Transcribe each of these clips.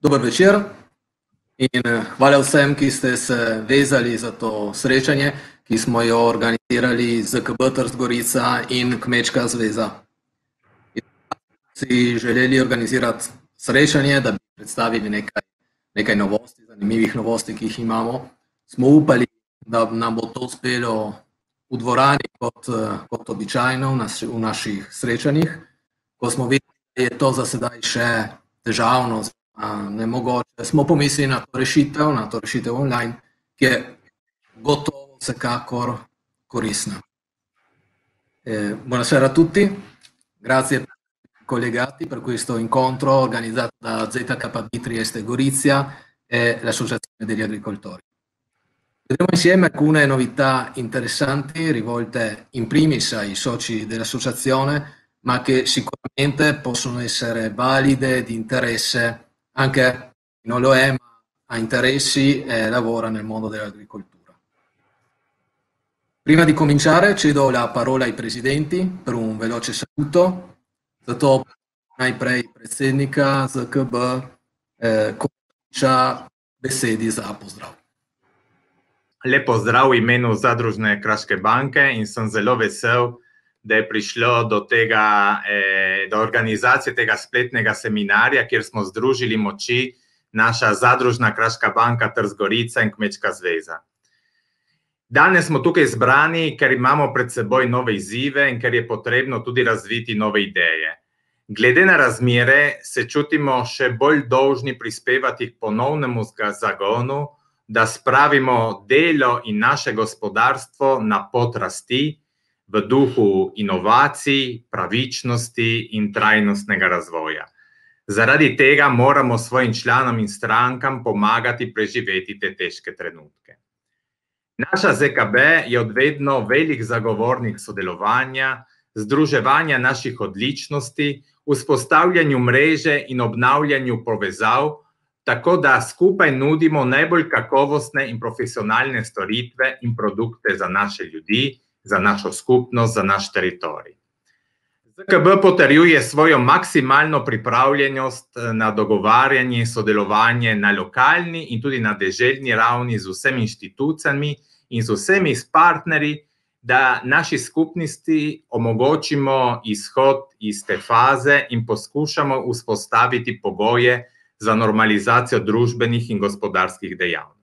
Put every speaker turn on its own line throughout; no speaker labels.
Dobro večer in eh, hvala vsem, ki ste se vezali za to
srečanje, ki smo jo organizirali z KB Trzgorica in Kmečka zveza. Si želeli organizirati srečanje, da bi predstavili nekaj, nekaj novosti, zanimivih novosti, ki jih imamo. Smo upali, da nam bo to uspelo v dvorani kot, eh, kot običajno v, naš, v naših srečanjih. Ko smo videli, da je to za sedaj še težavno, nemogoče. Smo pomislili na to rešitev, na to rešitev online, ki je gotovo vsekakor koristna. Eh, buonasera a tutti, grazie per collegati per questo incontro organizzato da ZKB Trieste Gorizia e l'Associazione degli Agricoltori. Vedremo insieme alcune novità interessanti rivolte in primis ai soci dell'associazione, ma che sicuramente possono essere valide di interesse anche chi non lo è, ma ha interessi e lavora nel mondo dell'agricoltura. Prima di cominciare cedo la parola ai presidenti per un veloce saluto. Zato najprej predsednika ZKB eh, Kovača besedi za pozdrav.
Lep pozdrav v imenu Zadružne Kraške banke in sem zelo vesel, da je prišlo do, tega, eh, do organizacije tega spletnega seminarja, kjer smo združili moči naša zadružna Kraška banka, Trzgorica in Kmečka zveza. Danes smo tukaj zbrani, ker imamo pred seboj nove izzive in ker je potrebno tudi razviti nove ideje. Glede na razmere, se čutimo še bolj dolžni prispevati k ponovnemu zagonu, da spravimo delo in naše gospodarstvo na pot rasti, v duhu inovacij, pravičnosti in trajnostnega razvoja. Zaradi tega moramo svojim članom in strankam pomagati preživeti te težke trenutke. Naša ZKB je odvedno velik zagovornik sodelovanja, združevanja naših odličnosti, vzpostavljanju mreže in obnavljanju povezav, tako da skupaj nudimo najbolj kakovostne in profesionalne storitve in produkte za naše ljudi, za našo skupnost, za naš teritorij. ZKB potrjuje svojo maksimalno pripravljenost eh, na dogovarjanje in sodelovanje na lokalni in tudi na deželjni ravni z vsemi inštitucijami in z vsemi partnerji, da naši skupnosti omogočimo izhod iz te faze in poskušamo vzpostaviti pogoje za normalizacijo družbenih in gospodarskih dejavnosti.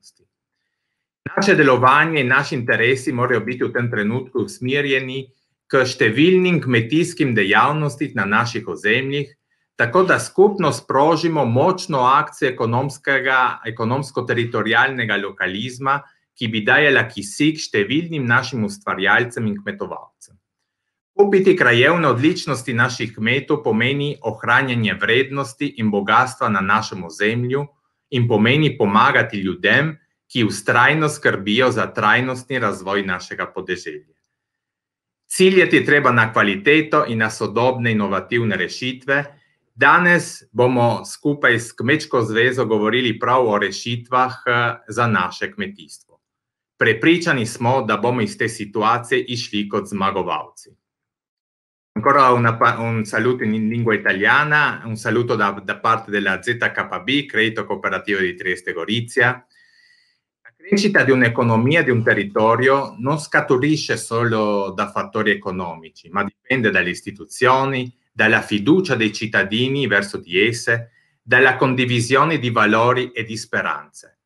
Naše delovanje in naši interesi morajo biti v tem trenutku usmerjeni k številnim kmetijskim dejavnostim na naših ozemljih, tako da skupno sprožimo močno akcijo ekonomsko-teritorijalnega lokalizma, ki bi dajala kisik številnim našim ustvarjalcem in kmetovalcem. Kupiti krajevne odličnosti naših kmetov pomeni ohranjanje vrednosti in bogatstva na našem ozemlju in pomeni pomagati ljudem, ki ustrajno skrbijo za trajnostni razvoj našega podeželja. Ciljeti treba na kvaliteto in na sodobne inovativne rešitve. Danes bomo skupaj s Kmečko zvezo govorili prav o rešitvah eh, za naše kmetijstvo. Prepričani smo, da bomo iz te situacije išli kot zmagovalci. Ancora una, un saluto in lingua italiana, un saluto da, da parte della ZKB, Credito Cooperativo di Trieste Gorizia. crescita di un'economia, di un territorio, non scaturisce solo da fattori economici, ma dipende dalle istituzioni, dalla fiducia dei cittadini verso di esse, dalla condivisione di valori e di speranze.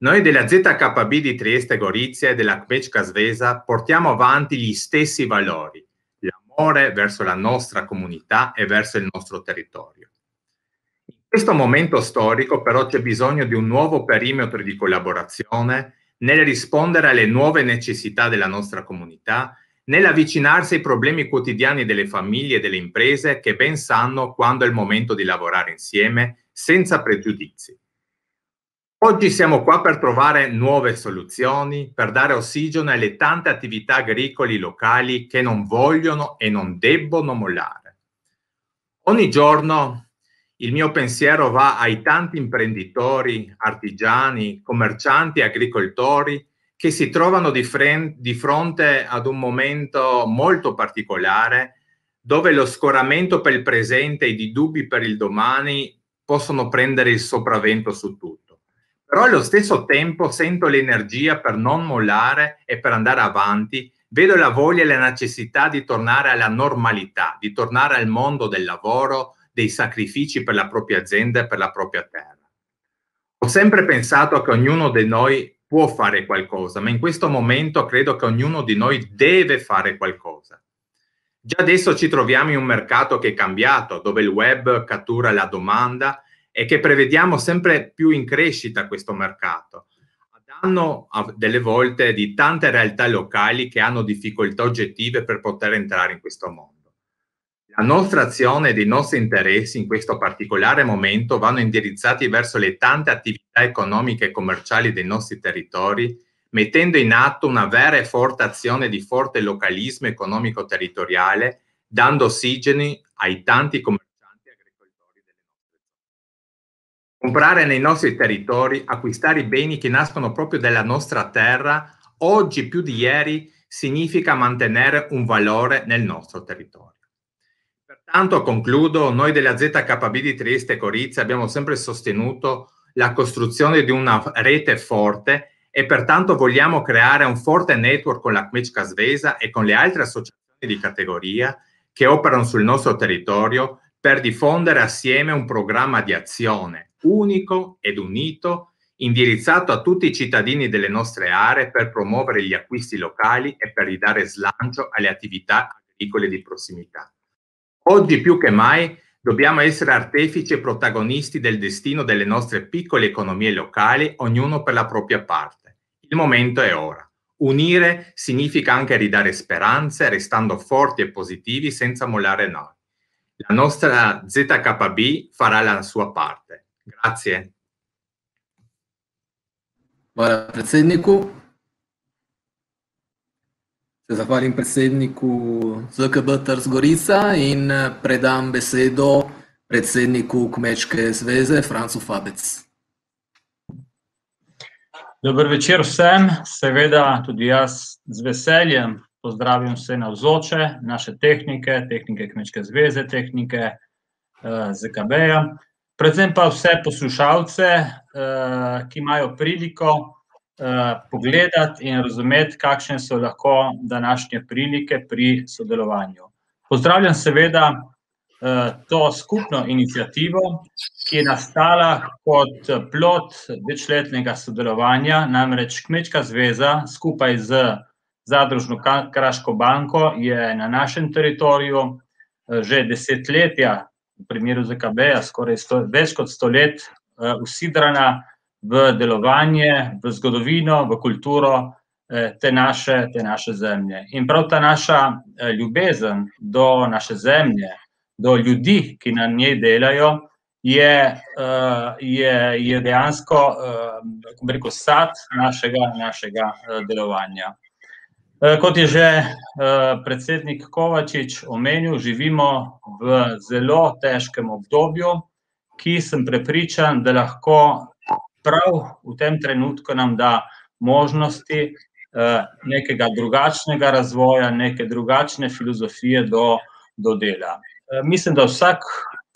Noi della ZKB di Trieste Gorizia e della Kmec Svesa portiamo avanti gli stessi valori, l'amore verso la nostra comunità e verso il nostro territorio. In questo momento storico però c'è bisogno di un nuovo perimetro di collaborazione nel rispondere alle nuove necessità della nostra comunità, nell'avvicinarsi ai problemi quotidiani delle famiglie e delle imprese che ben sanno quando è il momento di lavorare insieme senza pregiudizi. Oggi siamo qua per trovare nuove soluzioni, per dare ossigeno alle tante attività agricole locali che non vogliono e non debbono mollare. Ogni giorno il mio pensiero va ai tanti imprenditori, artigiani, commercianti, agricoltori che si trovano di, fren- di fronte ad un momento molto particolare dove lo scoramento per il presente e i dubbi per il domani possono prendere il sopravvento su tutto. Però allo stesso tempo sento l'energia per non mollare e per andare avanti, vedo la voglia e la necessità di tornare alla normalità, di tornare al mondo del lavoro, dei sacrifici per la propria azienda e per la propria terra. Ho sempre pensato che ognuno di noi può fare qualcosa, ma in questo momento credo che ognuno di noi deve fare qualcosa. Già adesso ci troviamo in un mercato che è cambiato, dove il web cattura la domanda e che prevediamo sempre più in crescita questo mercato, a danno delle volte di tante realtà locali che hanno difficoltà oggettive per poter entrare in questo mondo. La nostra azione e i nostri interessi in questo particolare momento vanno indirizzati verso le tante attività economiche e commerciali dei nostri territori, mettendo in atto una vera e forte azione di forte localismo economico-territoriale, dando ossigeni ai tanti commercianti e agricoltori delle nostre zone. Comprare nei nostri territori, acquistare i beni che nascono proprio dalla nostra terra, oggi più di ieri, significa mantenere un valore nel nostro territorio. Tanto concludo, noi della ZKB di Trieste e Corizia abbiamo sempre sostenuto la costruzione di una rete forte e pertanto vogliamo creare un forte network con la Kmečka Svesa e con le altre associazioni di categoria che operano sul nostro territorio per diffondere assieme un programma di azione unico ed unito indirizzato a tutti i cittadini delle nostre aree per promuovere gli acquisti locali e per ridare slancio alle attività agricole di prossimità. Oggi più che mai dobbiamo essere artefici e protagonisti del destino delle nostre piccole economie locali, ognuno per la propria parte. Il momento è ora. Unire significa anche ridare speranze, restando forti e positivi senza mollare noi. La nostra ZKB farà la sua parte. Grazie.
Hvala predsjedniku. Se zahvalim predsedniku ZKB Trsgorica in eh, predam besedo predsedniku Kmečke zveze Francu Fabec.
Dober večer vsem, seveda tudi jaz z veseljem pozdravim vse na vzoče, naše tehnike, tehnike Kmečke zveze, tehnike eh, ZKB-ja, predvsem pa vse poslušalce, eh, ki imajo priliko, Eh, pogledati in razumeti, kakšne so lahko današnje prilike pri sodelovanju. Pozdravljam seveda eh, to skupno inicijativo, ki je nastala kot plot večletnega sodelovanja, namreč Kmečka zveza skupaj z Zadružno Kraško banko je na našem teritoriju eh, že desetletja, v primeru ZKB-ja, skoraj sto, več kot stolet usidrana uh, v delovanje, v zgodovino, v kulturo eh, te naše, te naše zemlje. In prav ta naša eh, ljubezen do naše zemlje, do ljudi, ki na njej delajo, je, eh, je, je dejansko rekel, sad našega, našega delovanja. Kot je že predsednik Kovačič omenil, živimo v zelo težkem obdobju, ki sem prepričan, da lahko prav v tem trenutku nam da možnosti eh, nekega drugačnega razvoja, neke drugačne filozofije do, do dela. Eh, mislim, da vsak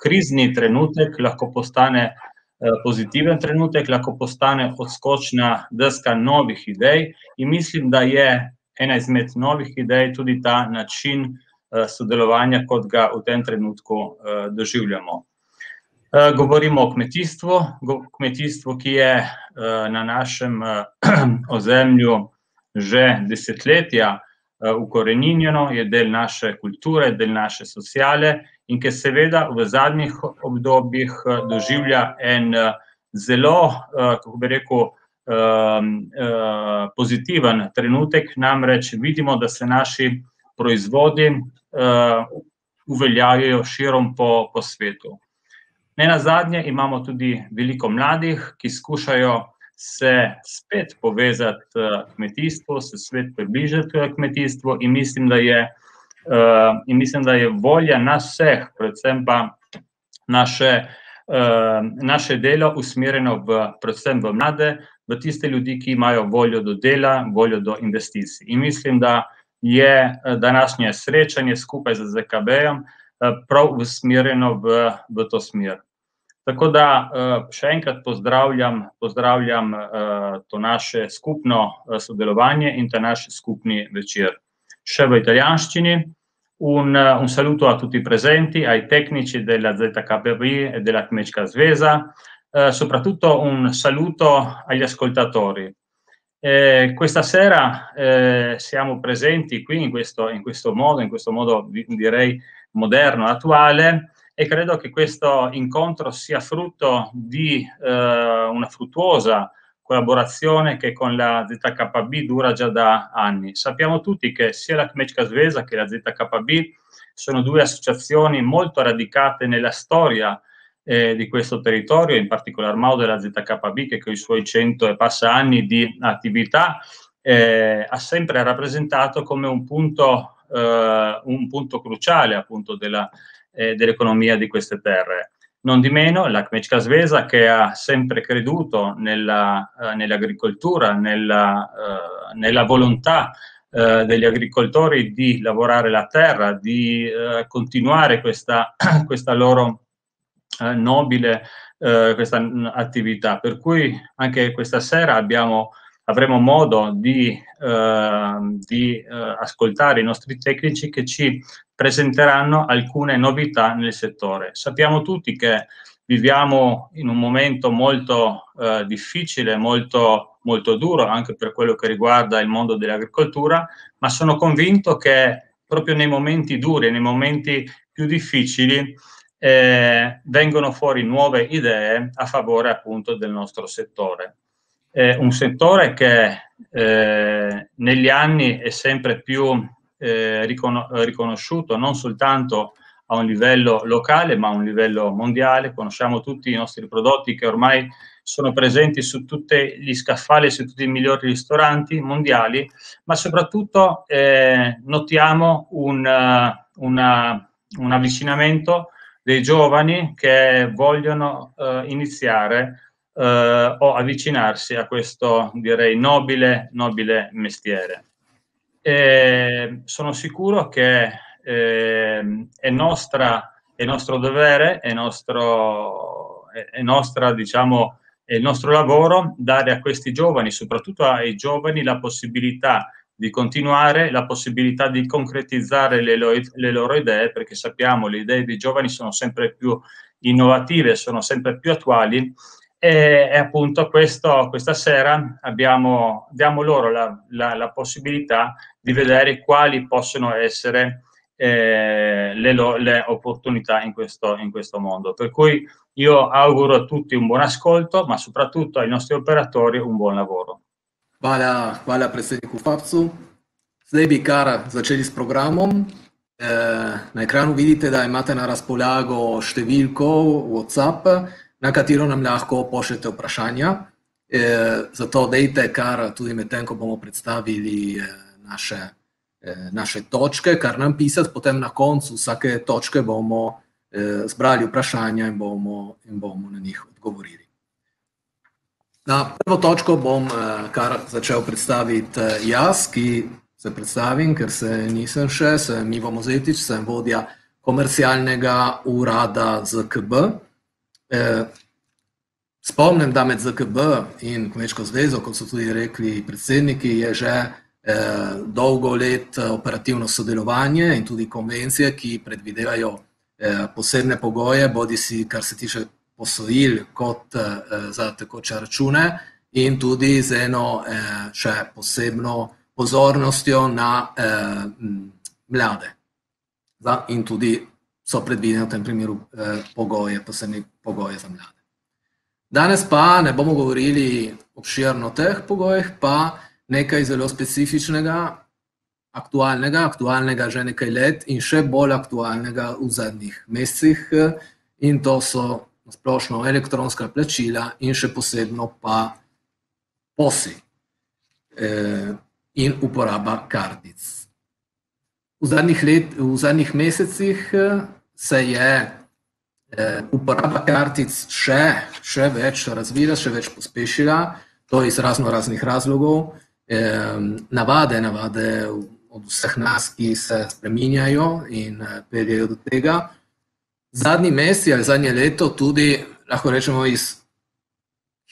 krizni trenutek lahko postane eh, pozitiven trenutek, lahko postane odskočna deska novih idej in mislim, da je ena izmed novih idej tudi ta način sodelovanja, kot ga v tem trenutku doživljamo. Eh, govorimo o kmetijstvu, kmetijstvu, ki je eh, na našem eh, ozemlju že desetletja ukoreninjeno, je del naše kulture, del naše sociale in ki seveda v zadnjih obdobjih doživlja en zelo, kako bi rekel, ehm, pozitiven trenutek, namreč vidimo, da se naši proizvodi uveljavljajo širom po svetu. Ne na zadnje imamo tudi veliko mladih, ki skušajo se spet povezati eh, kmetijstvo, se svet približati eh, kmetijstvo in mislim, da je, eh, in mislim, da je volja nas vseh, predvsem pa naše, naše delo usmerjeno v, predvsem v mlade, v tiste ljudi, ki imajo voljo do dela, voljo do investicij. In mislim, da je današnje srečanje skupaj z ZKB-jem Eh, prav usmerjeno v, v to smer. Tako da eh, še enkrat pozdravljam, pozdravljam eh, to naše skupno sodelovanje in ta naš skupni večer. Še v italianščini. Un, un saluto a tutti i presenti, ai tecnici della ZKBI e della Kmečka Svesa, eh, soprattutto un saluto agli ascoltatori. Eh, questa sera eh, siamo presenti qui in questo, in questo modo, in questo modo direi moderno, attuale e credo che questo incontro sia frutto di eh, una fruttuosa collaborazione che con la ZKB dura già da anni. Sappiamo tutti che sia la Kmečka Svesa che la ZKB sono due associazioni molto radicate nella storia eh, di questo territorio, in particolar modo della ZKB che con i suoi cento e passa anni di attività eh, ha sempre rappresentato come un punto eh, un punto cruciale appunto della, eh, dell'economia di queste terre. Non di meno, la Kmečka Svesa, che ha sempre creduto nella, eh, nell'agricoltura, nella, eh, nella volontà eh, degli agricoltori di lavorare la terra, di eh, continuare questa, questa loro nobile questa attività. Per cui anche questa sera abbiamo avremo modo di, eh, di eh, ascoltare i nostri tecnici che ci presenteranno alcune novità nel settore. Sappiamo tutti che viviamo in un momento molto eh, difficile, molto, molto duro anche per quello che riguarda il mondo dell'agricoltura, ma sono convinto che proprio nei momenti duri, nei momenti più difficili, eh, vengono fuori nuove idee a favore appunto del nostro settore eh, un settore che eh, negli anni è sempre più eh, ricon- riconosciuto non soltanto a un livello locale ma a un livello mondiale. Conosciamo tutti i nostri prodotti che ormai sono presenti su tutti gli scaffali, su tutti i migliori ristoranti mondiali, ma soprattutto eh, notiamo un, eh, una, un, avvicinamento dei giovani che vogliono eh, iniziare eh, o avvicinarsi a questo, direi, nobile, nobile mestiere. E sono sicuro che eh, è, nostra, è nostro dovere, è, nostro, è, nostra, diciamo, è nostro lavoro dare a questi giovani, soprattutto ai giovani, la possibilità di continuare, la possibilità di concretizzare le, lo, le loro idee, perché sappiamo che le idee dei giovani sono sempre più innovative, sono sempre più attuali e, e appunto questo, questa sera abbiamo, diamo loro la, la, la, possibilità di vedere quali possono essere eh, le, le, opportunità in questo, in questo mondo. Per cui io auguro a tutti un buon ascolto, ma soprattutto ai nostri operatori un buon lavoro. Hvala, hvala predsedniku FAPSU. Zdaj kar začeli s programom. Eh, na ekranu vidite, da
imate na razpolago številko WhatsApp. na katero nam lahko pošljete vprašanja. Eh, zato dejte, kar tudi medtem, ko bomo predstavili eh, naše, eh, naše točke, kar nam pisati, potem na koncu vsake točke bomo zbrali vprašanja in bomo, in bomo na njih odgovorili. Na prvo točko bom kar začel predstaviti jaz, ki se predstavim, ker se nisem še, sem Ivo Mozetič, sem vodja komercialnega urada ZKB. Eh, spomnim, da med ZKB in Kmečko zvezo, kot so tudi rekli predsedniki, je že eh, dolgo let eh, operativno sodelovanje in tudi konvencije, ki predvidevajo eh, posebne pogoje, bodi si kar se tiče posojil, kot eh, za tekoče račune, in tudi z eno eh, še posebno pozornostjo na eh, mlade. In tudi so predvidene v tem primeru eh, pogoje, posebne pogoje za mlade. Danes pa ne bomo govorili obširno o teh pogojih, pa nekaj zelo specifičnega, aktualnega, aktualnega že nekaj let in še bolj aktualnega v zadnjih mesecih, in to so splošno elektronska plačila in še posebno pa posi eh, in uporaba kartic. V zadnjih, let, v zadnjih mesecih eh, se je Eh, uporaba kartic še, še več razvila, še več pospešila, to iz razno raznih razlogov, eh, navade, navade od vseh nas, ki se spreminjajo in eh, peljejo do tega. Zadnji mesec ali zadnje leto tudi lahko rečemo iz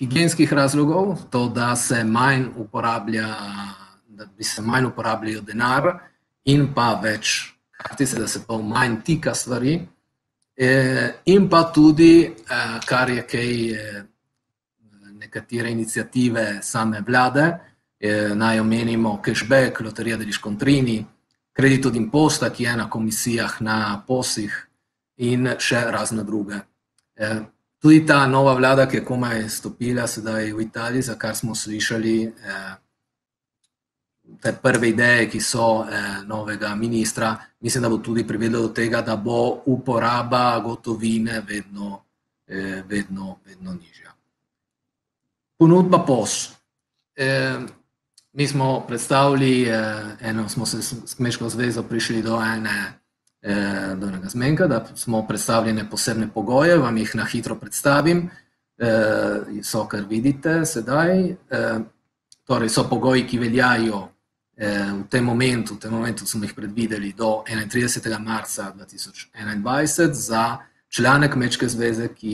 higijenskih razlogov, to, da se manj uporablja, da bi se manj uporabljal denar in pa več kartice, da se pa manj tika stvari. E, in pa tudi, e, kar je kaj e, nekatere inicijative same vlade, naj omenimo cashback, loterija deliš kontrini, kredit od imposta, ki je na komisijah na posih in še razne druge. Tudi ta nova vlada, ki je komaj stopila sedaj v Italiji, za kar smo slišali, da je, te prve ideje, ki so eh, novega ministra, mislim, da bo tudi privedlo do tega, da bo uporaba gotovine vedno, eh, vedno, vedno nižja. Ponudba POS. Eh, mi smo predstavili, eh, eno smo se s Kmeško zvezo prišli do, ene, eh, do enega zmenka, da smo predstavili posebne pogoje, vam jih na hitro predstavim. Eh, so, kar vidite sedaj, eh, torej so pogoji, ki veljajo Eh, v tem momentu, v tem momentu smo jih predvideli do 31. marca 2021 za člane Kmečke zveze, ki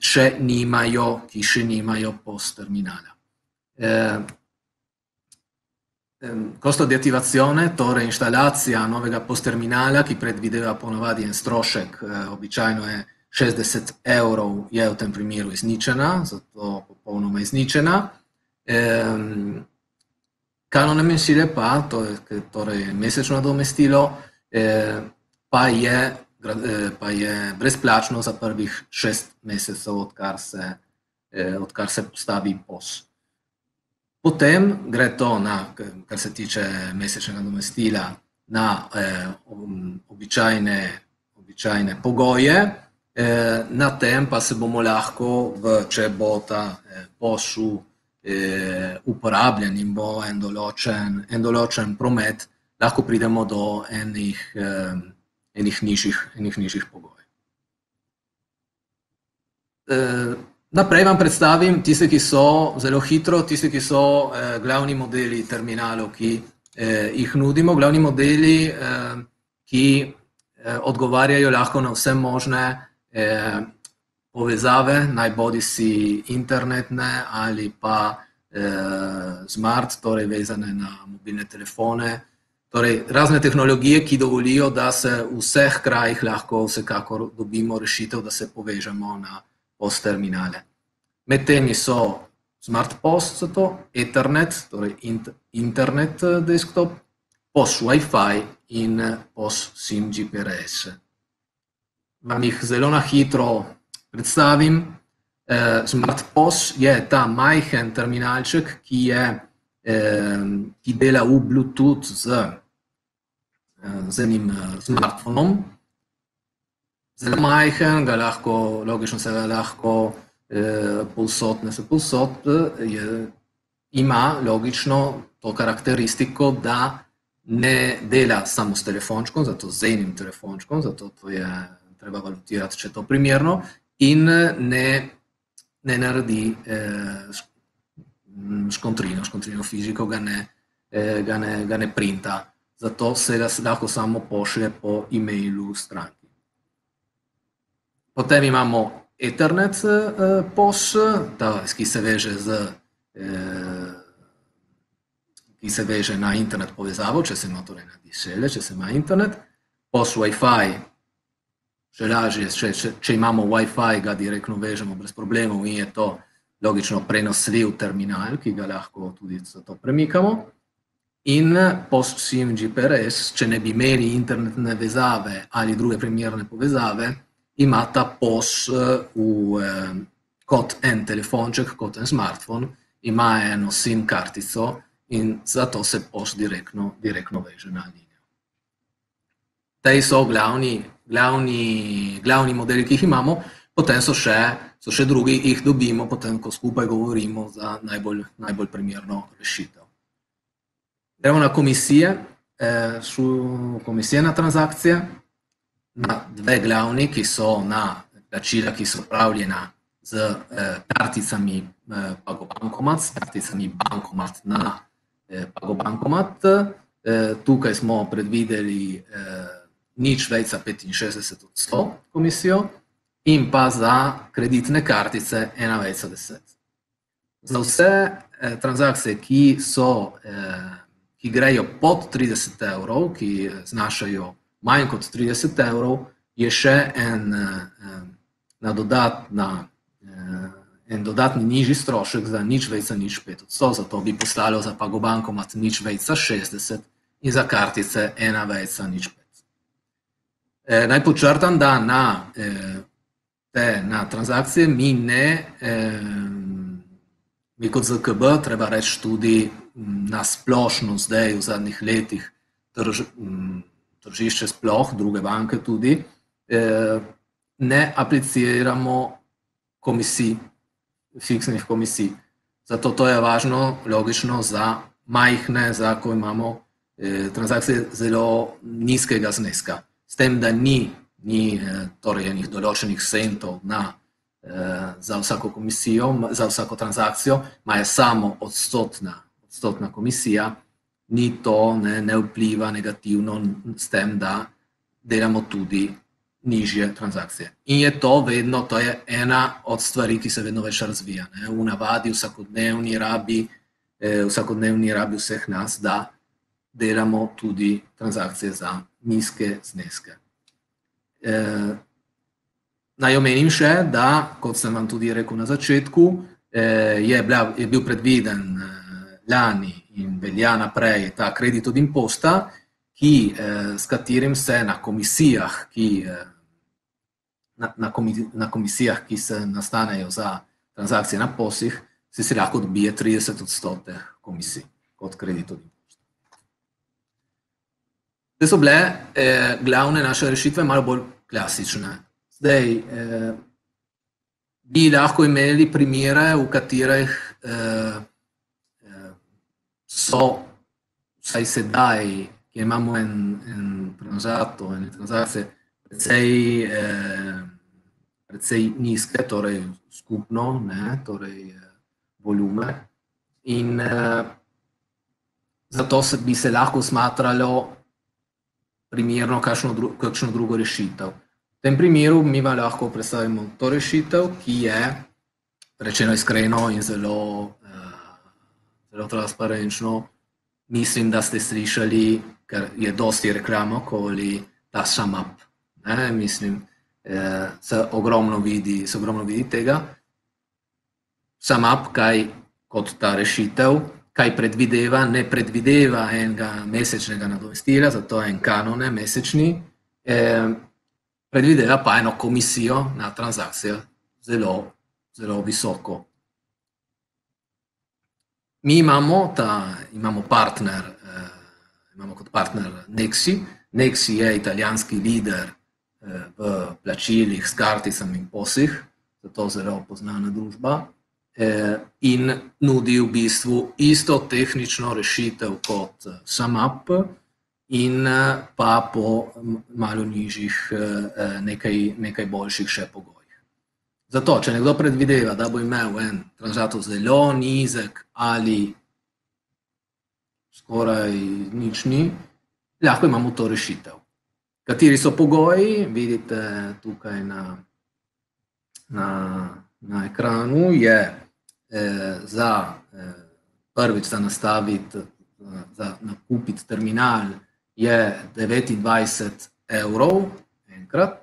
še nimajo, ki še nimajo post terminala. Kosto eh, di attivazione, torej inštalacija novega post terminala, ki predvideva ponovadi en strošek, eh, običajno je 60 evrov, je v tem primeru izničena, zato popolnoma izničena. Eh, eh, kar na mesile pa, to je torej mesečno nadomestilo, eh, pa, je, pa je brezplačno za prvih šest mesecev, odkar se, eh, odkar se postavi pos. Potem gre to, na, kar se tiče mesečnega domestila, na eh, običajne, običajne pogoje, eh, na tem pa se bomo lahko, v, če bo ta eh, posel eh, uporabljen in bo en določen, en določen promet, lahko pridemo do enih, eh, enih, nižjih, enih nižjih pogojev. Eh, naprej vam predstavim tiste, ki so zelo hitro, tiste, ki so eh, glavni modeli terminalov, ki eh, jih nudimo, glavni modeli, eh, ki eh, odgovarjajo lahko na vse možne. Eh, povezave, naj bodi si internetne ali pa eh, smart, torej vezane na mobilne telefone. Torej, razne tehnologije, ki dovolijo, da se v vseh krajih lahko vsekakor dobimo rešitev, da se povežemo na post-terminale. Med temi so smart post, zato Ethernet, torej internet eh, desktop, post Wi-Fi in eh, post SIM GPRS. Vam jih zelo na hitro predstavim. Eh, Smart POS je ta majhen terminalček, ki, je, eh, ki dela v Bluetooth z, eh, z enim smartphonom. Zelo majhen, ga lahko, logično se ga lahko posod, ne se posod, je, ima logično to karakteristiko, da ne dela samo s telefončkom, zato z enim telefončkom, zato to je treba valutirati, če je to primerno, in ne, ne naredi eh, skontrino, skontrino fiziko ga ne, eh, ga, ne, ga ne printa. Zato se ga lahko samo pošlje po e-mailu stranki. Potem imamo Ethernet eh, POS, ta, ki, se veže z, eh, ki se veže na internet povezavo, če se ima torej na dišele, če se ima internet. POS Wi-Fi še lažje, če, če, če imamo WiFi, ga direktno vežemo brez problemov in je to logično prenosljiv terminal, ki ga lahko tudi za to premikamo. In post-SIM GPRS, če ne bi imeli internetne vezave ali druge primerne povezave, ima ta POS eh, v, eh, kot en telefonček, kot en smartphone, ima eno SIM kartico in zato se POS direktno, direktno veže na linijo. Te so glavni glavni, glavni modeli, ki jih imamo, potem so še, so še drugi, ki jih dobimo, potem, ko skupaj govorimo za najbolj, najbolj primerno rešitev. Gremo na komisije, eh, šu, komisije na transakcije, na dve glavni, ki so na plačila, ki so upravljena z eh, karticami eh, Pagobankomat, s karticami Bankomat na eh, Pagobankomat. Eh, tukaj smo predvideli eh, nič več za 65 odstotkov komisijo in pa za kreditne kartice 1 več za 10. Za vse eh, transakcije, ki, so, eh, ki grejo pod 30 evrov, ki eh, znašajo manj kot 30 evrov, je še en, eh, eh, na dodatna, eh, en dodatni nižji strošek za nič več za nič 5 odstotkov, zato bi postalo za pagobankomat nič več za 60 in za kartice 1 več za nič 5. Eh, naj počrtam, da na eh, te na transakcije mi ne, eh, mi kot ZKB, treba reči tudi mm, na splošno zdaj v zadnjih letih, drž, držišče mm, sploh, druge banke tudi, eh, ne apliciramo komisij, fiksnih komisij. Zato to je važno, logično, za majhne, za ko imamo eh, transakcije zelo nizkega zneska s tem, da ni, ni eh, torej enih določenih centov na, eh, za vsako komisijo, za vsako transakcijo, ima je samo odstotna, odstotna komisija, ni to ne, ne vpliva negativno s tem, da delamo tudi nižje transakcije. In je to vedno, to je ena od stvari, ki se vedno več razvija. Ne. V navadi, v vsakodnevni rabi, eh, vsakodnevni rabi vseh nas, da delamo tudi transakcije za nizke zneske. E, naj omenim še, da, kot sem vam tudi rekel na začetku, e, je, bila, je bil predviden e, lani in velja naprej ta kredit od imposta, ki, e, s katerim se na komisijah, ki, e, na, na komisijah, ki se nastanejo za transakcije na posih, se si lahko odbije 30 odstotek komisij kot kredit od imposta. Te so bile eh, glavne naše rešitve, malo bolj klasične. Zdaj, eh, bi lahko imeli primere, v katerih eh, eh so, vsaj sedaj, ki imamo en, en transakto, ene transakcije, precej, eh, precej nizke, torej skupno, ne, torej eh, volume. In eh, zato se bi se lahko smatralo primerno kakšno, dru kakšno drugo rešitev. V tem primeru mi vam lahko predstavimo to rešitev, ki je rečeno iskreno in zelo, uh, zelo transparentno. Mislim, da ste slišali, ker je dosti reklamo, koli ta sum up. Ne? Mislim, uh, se, ogromno vidi, se ogromno vidi tega. Sum up, kaj kot ta rešitev kaj predvideva, ne predvideva enega mesečnega nadomestila, zato je en kanone mesečni. E, predvideva pa eno komisijo na transakcijo, zelo, zelo visoko. Mi imamo, ta, imamo partner, eh, imamo kot partner Nexi. Nexi je italijanski lider eh, v plačilih s karticami in posih, zato zelo poznana družba. Eh, in nudi v bistvu isto tehnično rešitev kot eh, SumUp, in eh, pa po malo nižjih, nekaj, nekaj boljših še pogojih. Zato, če nekdo predvideva, da bo imel en transatov zelo nizek ali skoraj nič ni, lahko imamo to rešitev. Kateri so pogoji, vidite tukaj na, na, na ekranu, je eh, za eh, prvič za nastaviti, eh, za nakupiti terminal, je 29 evrov enkrat,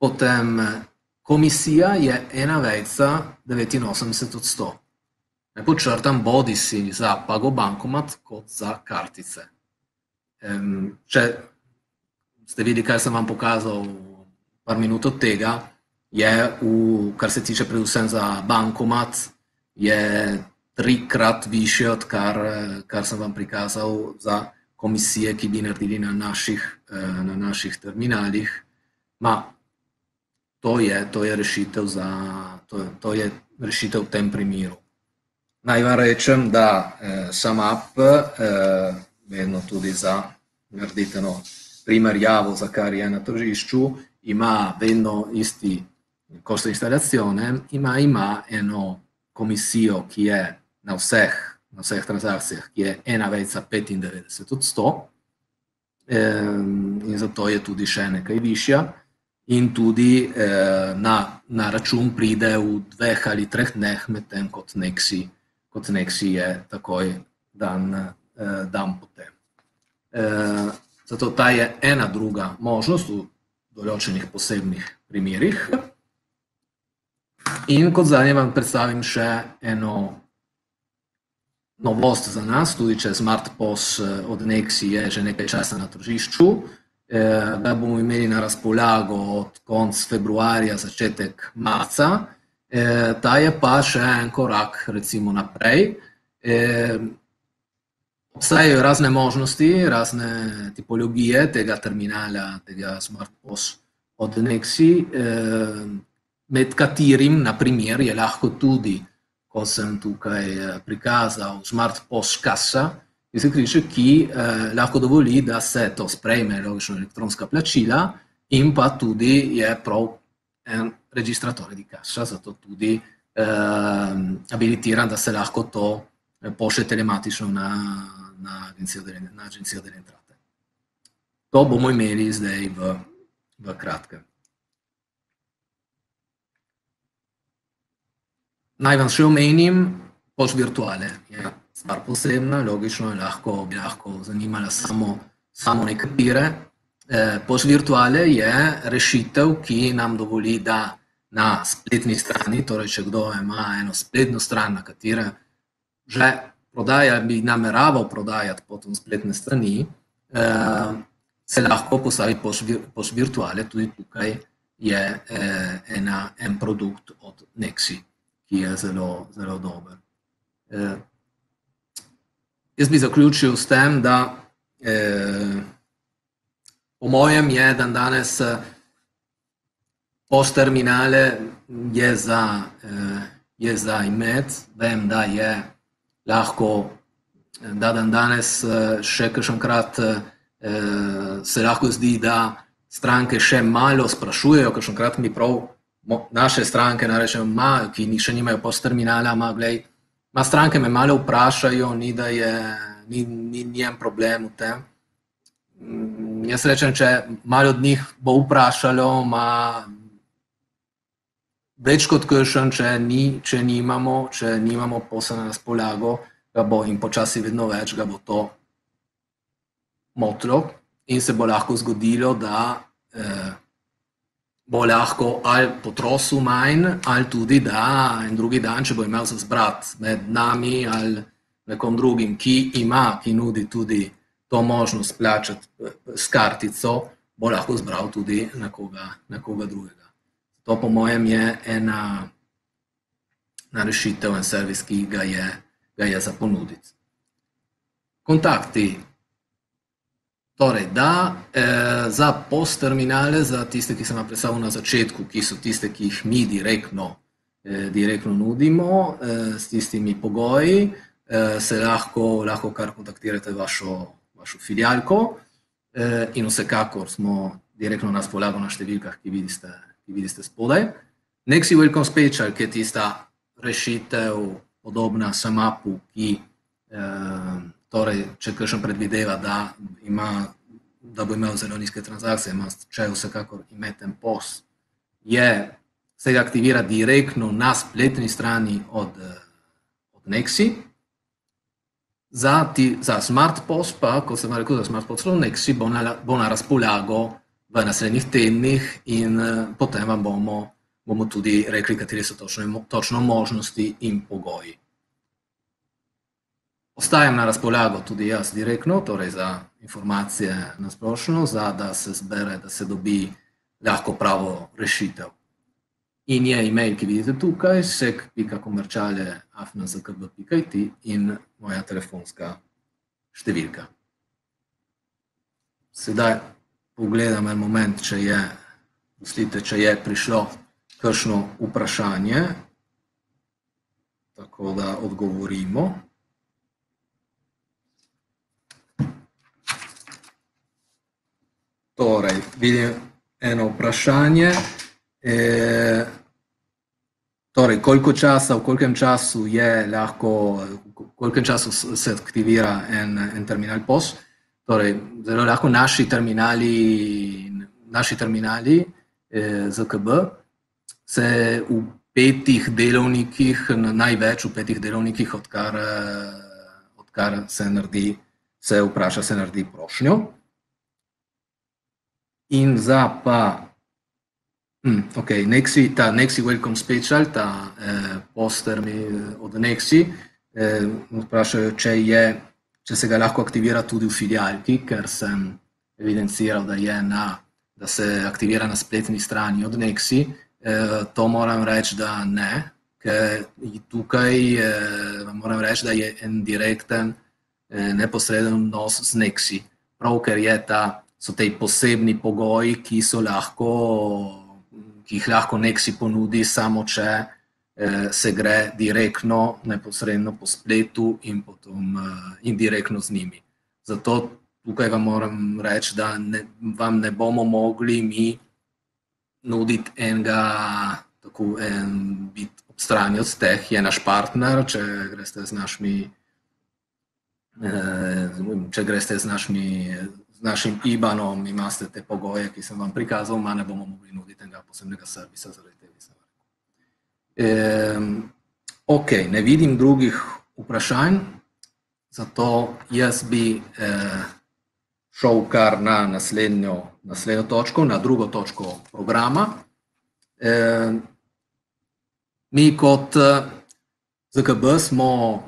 potem eh, komisija je ena vejca 89 odstotkov. Ne počrtam, bodi si za pago bankomat, kot za kartice. Eh, če ste videli, kaj sem vam pokazal, par minut od tega. Je, v, kar se tiče, predvsem za bankomat, je trikrat više, od kar, eh, kar sem vam prikazal za komisije, ki bi naredili na naših, eh, na naših terminalih. Ma, to je, to je rešitev za, to je, to je rešitev v tem primeru. Naj vam rečem, da eh, sam app, eh, vedno tudi za narediti no, primerjavo, za kar je na tržišču, ima vedno isti kost instalacije, ima, ima eno komisijo, ki je na vseh, na vseh transakcijah, ki je ena vejca 95 odstotkov, in zato je tudi še nekaj višja. In tudi eh, na, na račun pride v dveh ali treh dneh, medtem ko neki kot neki je takoj dan, eh, dan potem. Eh, zato ta je ena druga možnost v določenih posebnih primerih. In kot zadnje vam predstavim še eno novost za nas, tudi če SmartPOS eh, od Nexi je že nekaj časa na tržišču, da eh, bomo imeli na razpolago od konc februarja, začetek marca, eh, ta je pa še en korak recimo naprej. Obstajajo razne možnosti, razne tipologije tega terminala, tega SmartPOS od Nexi, med katerim, na primer, je lahko tudi, ko sem tukaj eh, prikazal, smart post kasa, ki eh, lahko dovoli, da se to sprejme, logično elektronska plačila, in pa tudi je prav en registrator di kasa, zato tudi eh, habilitiran, da se lahko to eh, pošlje telematično na, na agencijo delene trate. To bomo imeli zdaj v, v kratkem. Naj vam še omenim, poč virtuale je stvar posebna, logično je lahko, bi lahko zanimala samo, samo nekatere. E, poč virtuale je rešitev, ki nam dovoli, da na spletni strani, torej če kdo ima eno spletno stran, na katero že prodaja, bi nameraval prodajati potem spletne strani, e, se lahko postavi poč pač virtuale, tudi tukaj je e, ena, en produkt od Nexi ki je zelo, zelo dober. Eh, jaz bi zaključil s tem, da eh, po mojem je dan danes eh, post-terminale je za, eh, za imet, vem, da je lahko, eh, da dan danes eh, še kakšenkrat eh, se lahko zdi, da stranke še malo sprašujejo, kakšenkrat mi prav naše stranke, narečem, ma, ki ni, še nimajo post-terminala, ma, ma stranke me malo vprašajo, ni da je ni, ni njen problem v tem. Mm, jaz rečem, če malo od njih bo vprašalo, ma, več kot kršen, če, ni, če nimamo, če nimamo posla na razpolago, ga bo in počasi vedno več, ga bo to motlo in se bo lahko zgodilo, da eh, bo lahko ali potrošil manj, ali tudi da en drugi dan, če bo imel za zbrat med nami ali nekom drugim, ki ima, ki nudi tudi to možnost plačati eh, s kartico, bo lahko zbral tudi na koga, na koga drugega. To, po mojem, je ena na rešitev in servis, ki ga je, ga je za ponuditi. Kontakti. Torej, da, eh, za post-terminale, za tiste, ki sem vam predstavil na začetku, ki so tiste, ki jih mi direktno, eh, direktno nudimo, eh, s tistimi pogoji, eh, se lahko, lahko kar kontaktirate vašo, vašo filialko eh, in vsekakor smo direktno na spolago na številkah, ki vidite, ki vidite spodaj. Next je Welcome Special, ki je tista rešitev podobna samapu, ki eh, Torej, če kakšen predvideva, da, ima, da bo imel zelo nizke transakcije, ima, če vsekakor ima ten pos, je se ga aktivira direktno na spletni strani od, od Nexi. Za, ti, za smart pos, pa kot sem rekel, za smart poslov Nexi bo na, bo na razpolago v naslednjih tednih in potem vam bomo, bomo tudi rekli, kateri so točno, točno možnosti in pogoji. Ostajam na razpolago tudi jaz direktno, torej za informacije na splošno, za da se zbere, da se dobi lahko pravo rešitev. In je e-mail, ki vidite tukaj, sek.komrčale.afna.zkb.it in moja telefonska številka. Sedaj pogledam en moment, če je, poslite, če je prišlo kakšno vprašanje, tako da odgovorimo. Hvala. Torej, vidim eno vprašanje. E, torej, koliko časa, v kolikem času je lahko, v kolikem času se aktivira en, en terminal POS? Torej, zelo lahko naši terminali, naši terminali e, ZKB se v petih delovnikih, največ v petih delovnikih, odkar, odkar se, naredi, se vpraša, se naredi prošnjo. E, in za pa, hm, ok, Nexi, ta Nexi Welcome Special, ta eh, poster mi eh, od Nexi, eh, vprašajo, če, je, če se ga lahko aktivira tudi v filialki, ker sem evidenciral, da, je na, da se aktivira na spletni strani od Nexi. Eh, to moram reči, da ne, ker tukaj eh, moram reči, da je en direkten, eh, neposreden nos z Nexi. Prav, ker je ta so ti posebni pogoji, ki, lahko, ki jih lahko neki ponudi, samo če eh, se gre direktno, neposredno po spletu in potem eh, indirektno z njimi. Zato tukaj vam moram reči, da ne, vam ne bomo mogli mi nuditi enega, tako en biti ob strani od teh, je naš partner, če greste z našimi. Eh, če greste z našimi našim IBANom, imate te pogoje, ki sem vam prikazal, ma ne bomo mogli nuditi tega posebnega servisa za leteli. Um, ok, ne vidim drugih vprašanj, zato jaz bi uh, šel kar na naslednjo, naslednjo točko, na drugo točko programa. Um, mi kot uh, ZKB smo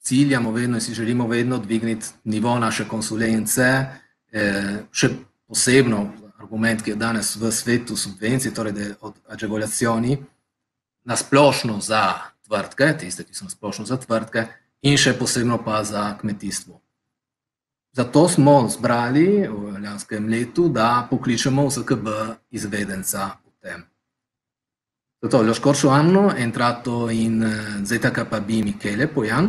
ciljamo vedno in si želimo vedno dvigniti nivo naše konsulence, Eh, še posebno argument, ki je danes v svetu subvencij, torej od ađevoljacioni, na splošno za tvrtke, tiste, ki so na splošno za tvrtke, in še posebno pa za kmetijstvo. Zato smo zbrali v ljanskem letu, da pokličemo vsakb izvedenca v tem. Zato, Ljoškor Šuamno, entrato in eh, zetaka pa bi Mikele Pojan. Zato, Ljoškor Šuamno, entrato in zetaka pa bi Mikele Pojan.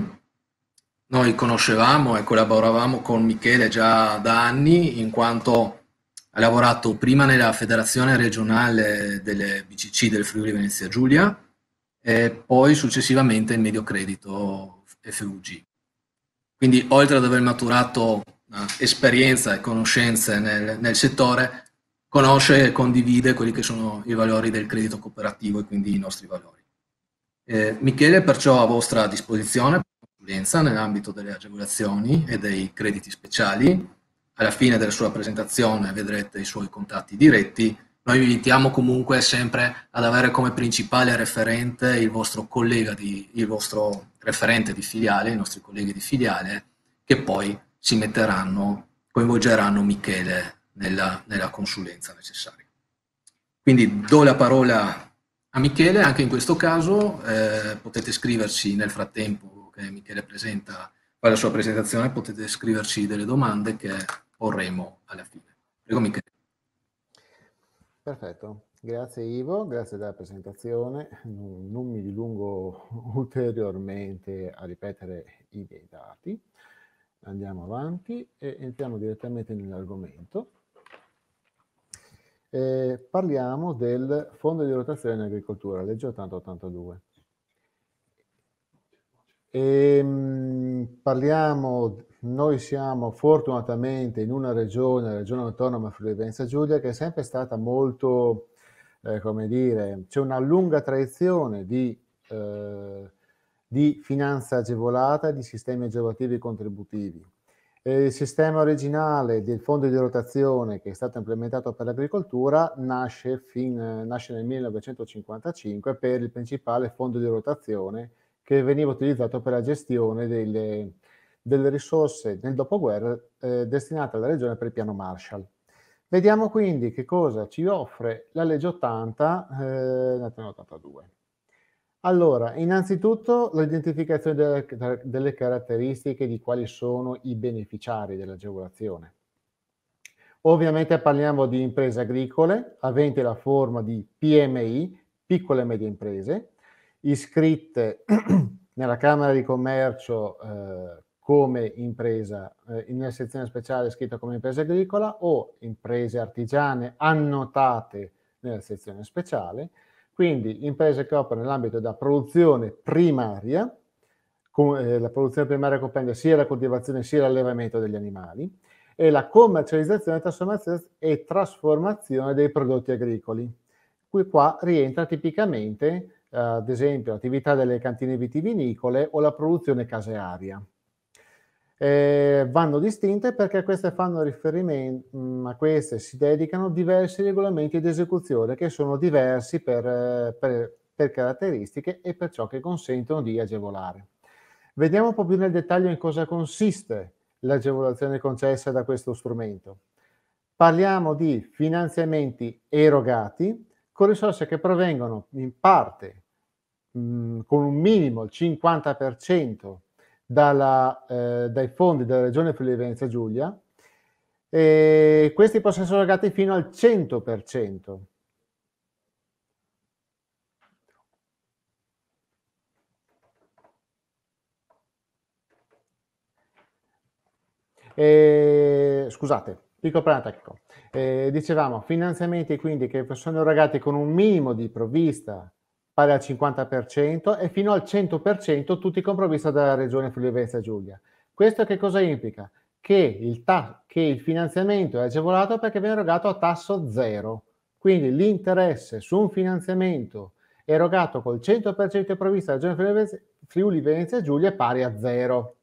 Noi conoscevamo e collaboravamo con Michele già da anni in quanto ha lavorato prima nella federazione regionale delle BCC del Friuli Venezia Giulia e poi successivamente in Mediocredito FUG. Quindi oltre ad aver maturato eh, esperienza e conoscenze nel, nel settore, conosce e condivide quelli che sono i valori del credito cooperativo e quindi i nostri valori. Eh, Michele è perciò a vostra disposizione giurisprudenza nell'ambito delle agevolazioni e dei crediti speciali. Alla fine della sua presentazione vedrete i suoi contatti diretti. Noi vi invitiamo comunque sempre ad avere come principale referente il vostro collega di, il vostro referente di filiale, i nostri colleghi di filiale, che poi si metteranno, coinvolgeranno Michele nella, nella consulenza necessaria. Quindi do la parola a Michele, anche in questo caso eh, potete scriverci nel frattempo che eh, Michele presenta, fa la sua presentazione, potete scriverci delle domande che
porremo alla fine. Prego Michele. Perfetto, grazie Ivo, grazie della presentazione. Non, non mi dilungo ulteriormente a ripetere i miei dati. Andiamo avanti e entriamo direttamente nell'argomento. Eh, parliamo del fondo di rotazione in agricoltura, legge 8082. E, ehm, parliamo, noi siamo fortunatamente in una regione, la regione autonoma Friuli Venezia Giulia, che è sempre stata molto, eh, come dire, c'è una lunga tradizione di, eh, di finanza agevolata, di sistemi agevolativi contributivi. il sistema originale del fondo di rotazione che è stato implementato per l'agricoltura nasce, fin, nasce nel 1955 per il principale fondo di rotazione che veniva utilizzato per la gestione delle, delle risorse nel dopoguerra eh, destinate alla regione per il piano Marshall. Vediamo quindi che cosa ci offre la legge 80 eh, 82. Allora, innanzitutto l'identificazione delle, delle, caratteristiche di quali sono i beneficiari dell'agevolazione. Ovviamente parliamo di imprese agricole aventi la forma di PMI, piccole e medie imprese, iscritte nella Camera di Commercio eh, come impresa, eh, nella sezione speciale scritta come impresa agricola o imprese artigiane annotate nella sezione speciale, quindi imprese che operano nell'ambito della produzione primaria, con, eh, la produzione primaria comprende sia la coltivazione sia l'allevamento degli animali, e la commercializzazione e trasformazione dei prodotti agricoli. Qui qua rientra tipicamente eh, ad esempio l'attività delle cantine vitivinicole o la produzione casearia. Eh, vanno distinte perché queste fanno riferimento mm, a queste si dedicano diversi regolamenti di esecuzione che sono diversi per, eh, per, per, caratteristiche e per ciò che consentono di agevolare. Vediamo un po' più nel dettaglio in cosa consiste l'agevolazione concessa da questo strumento. Parliamo di finanziamenti erogati con risorse che provengono in parte, mh, mm, con un minimo, il 50%, dalla, eh, dai fondi della Regione Friuli Venezia Giulia, e questi possono essere erogati fino al 100%. E, scusate, Piccolo pratico. Eh, dicevamo, finanziamenti quindi che sono erogati con un minimo di provvista pari al 50% e fino al 100% tutti con provvista dalla Regione Friuli Venezia Giulia. Questo che cosa implica? Che il, ta- che il finanziamento è agevolato perché viene erogato a tasso zero. Quindi l'interesse su un finanziamento erogato col 100% di provvista dalla Regione Friuli Venezia Giulia è pari a zero.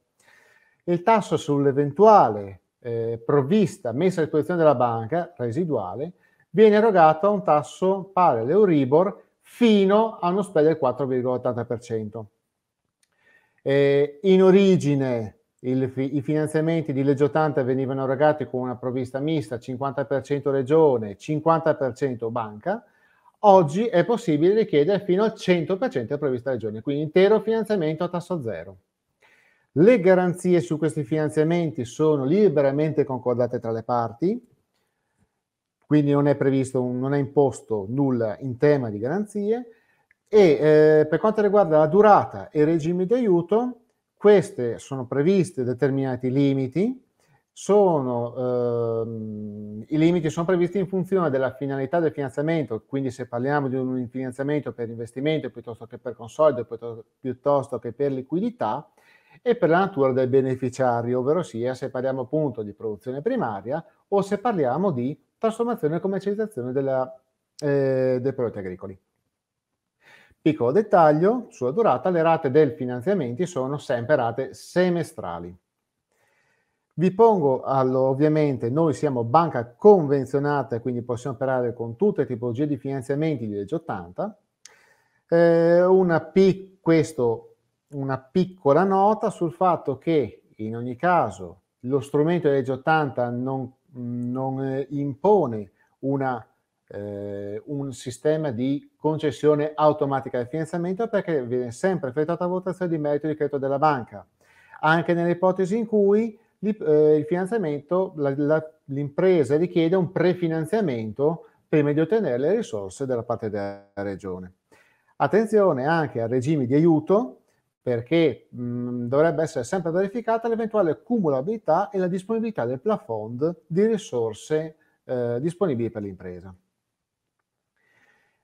Il tasso sull'eventuale eh, provvista messa a disposizione della banca, residuale, viene erogato a un tasso pari all'Euribor fino a uno spread del 4,80%. Eh, in origine il, i finanziamenti di legge 80 venivano erogati con una provvista mista 50% regione, 50% banca, oggi è possibile richiedere fino al 100% della provvista regione, quindi intero finanziamento a tasso zero. Le garanzie su questi finanziamenti sono liberamente concordate tra le parti, quindi non è previsto, non è imposto nulla in tema di garanzie. E eh, per quanto riguarda la durata e i regimi di aiuto, queste sono previste determinati limiti, sono, ehm, i limiti sono previsti in funzione della finalità del finanziamento, quindi se parliamo di un finanziamento per investimento piuttosto che per consolido, piuttosto che per liquidità, e per la natura del beneficiario, ovvero sia se parliamo appunto di produzione primaria o se parliamo di trasformazione e commercializzazione della, eh, dei prodotti agricoli. Piccolo dettaglio, sulla durata, le rate del finanziamento sono sempre rate semestrali. Vi pongo allo, ovviamente, noi siamo banca convenzionata, quindi possiamo operare con tutte le tipologie di finanziamenti di legge 80. Eh, una P, questo una piccola nota sul fatto che in ogni caso lo strumento della legge 80 non, non eh, impone una, eh, un sistema di concessione automatica del finanziamento perché viene sempre effettuata la votazione di merito di credito della banca, anche nell'ipotesi in cui eh, il finanziamento, la, la, l'impresa richiede un prefinanziamento prima di ottenere le risorse dalla parte della regione. Attenzione anche a regimi di aiuto, perché mh, mm, dovrebbe essere sempre verificata l'eventuale cumulabilità e la disponibilità del plafond di risorse eh, disponibili per l'impresa.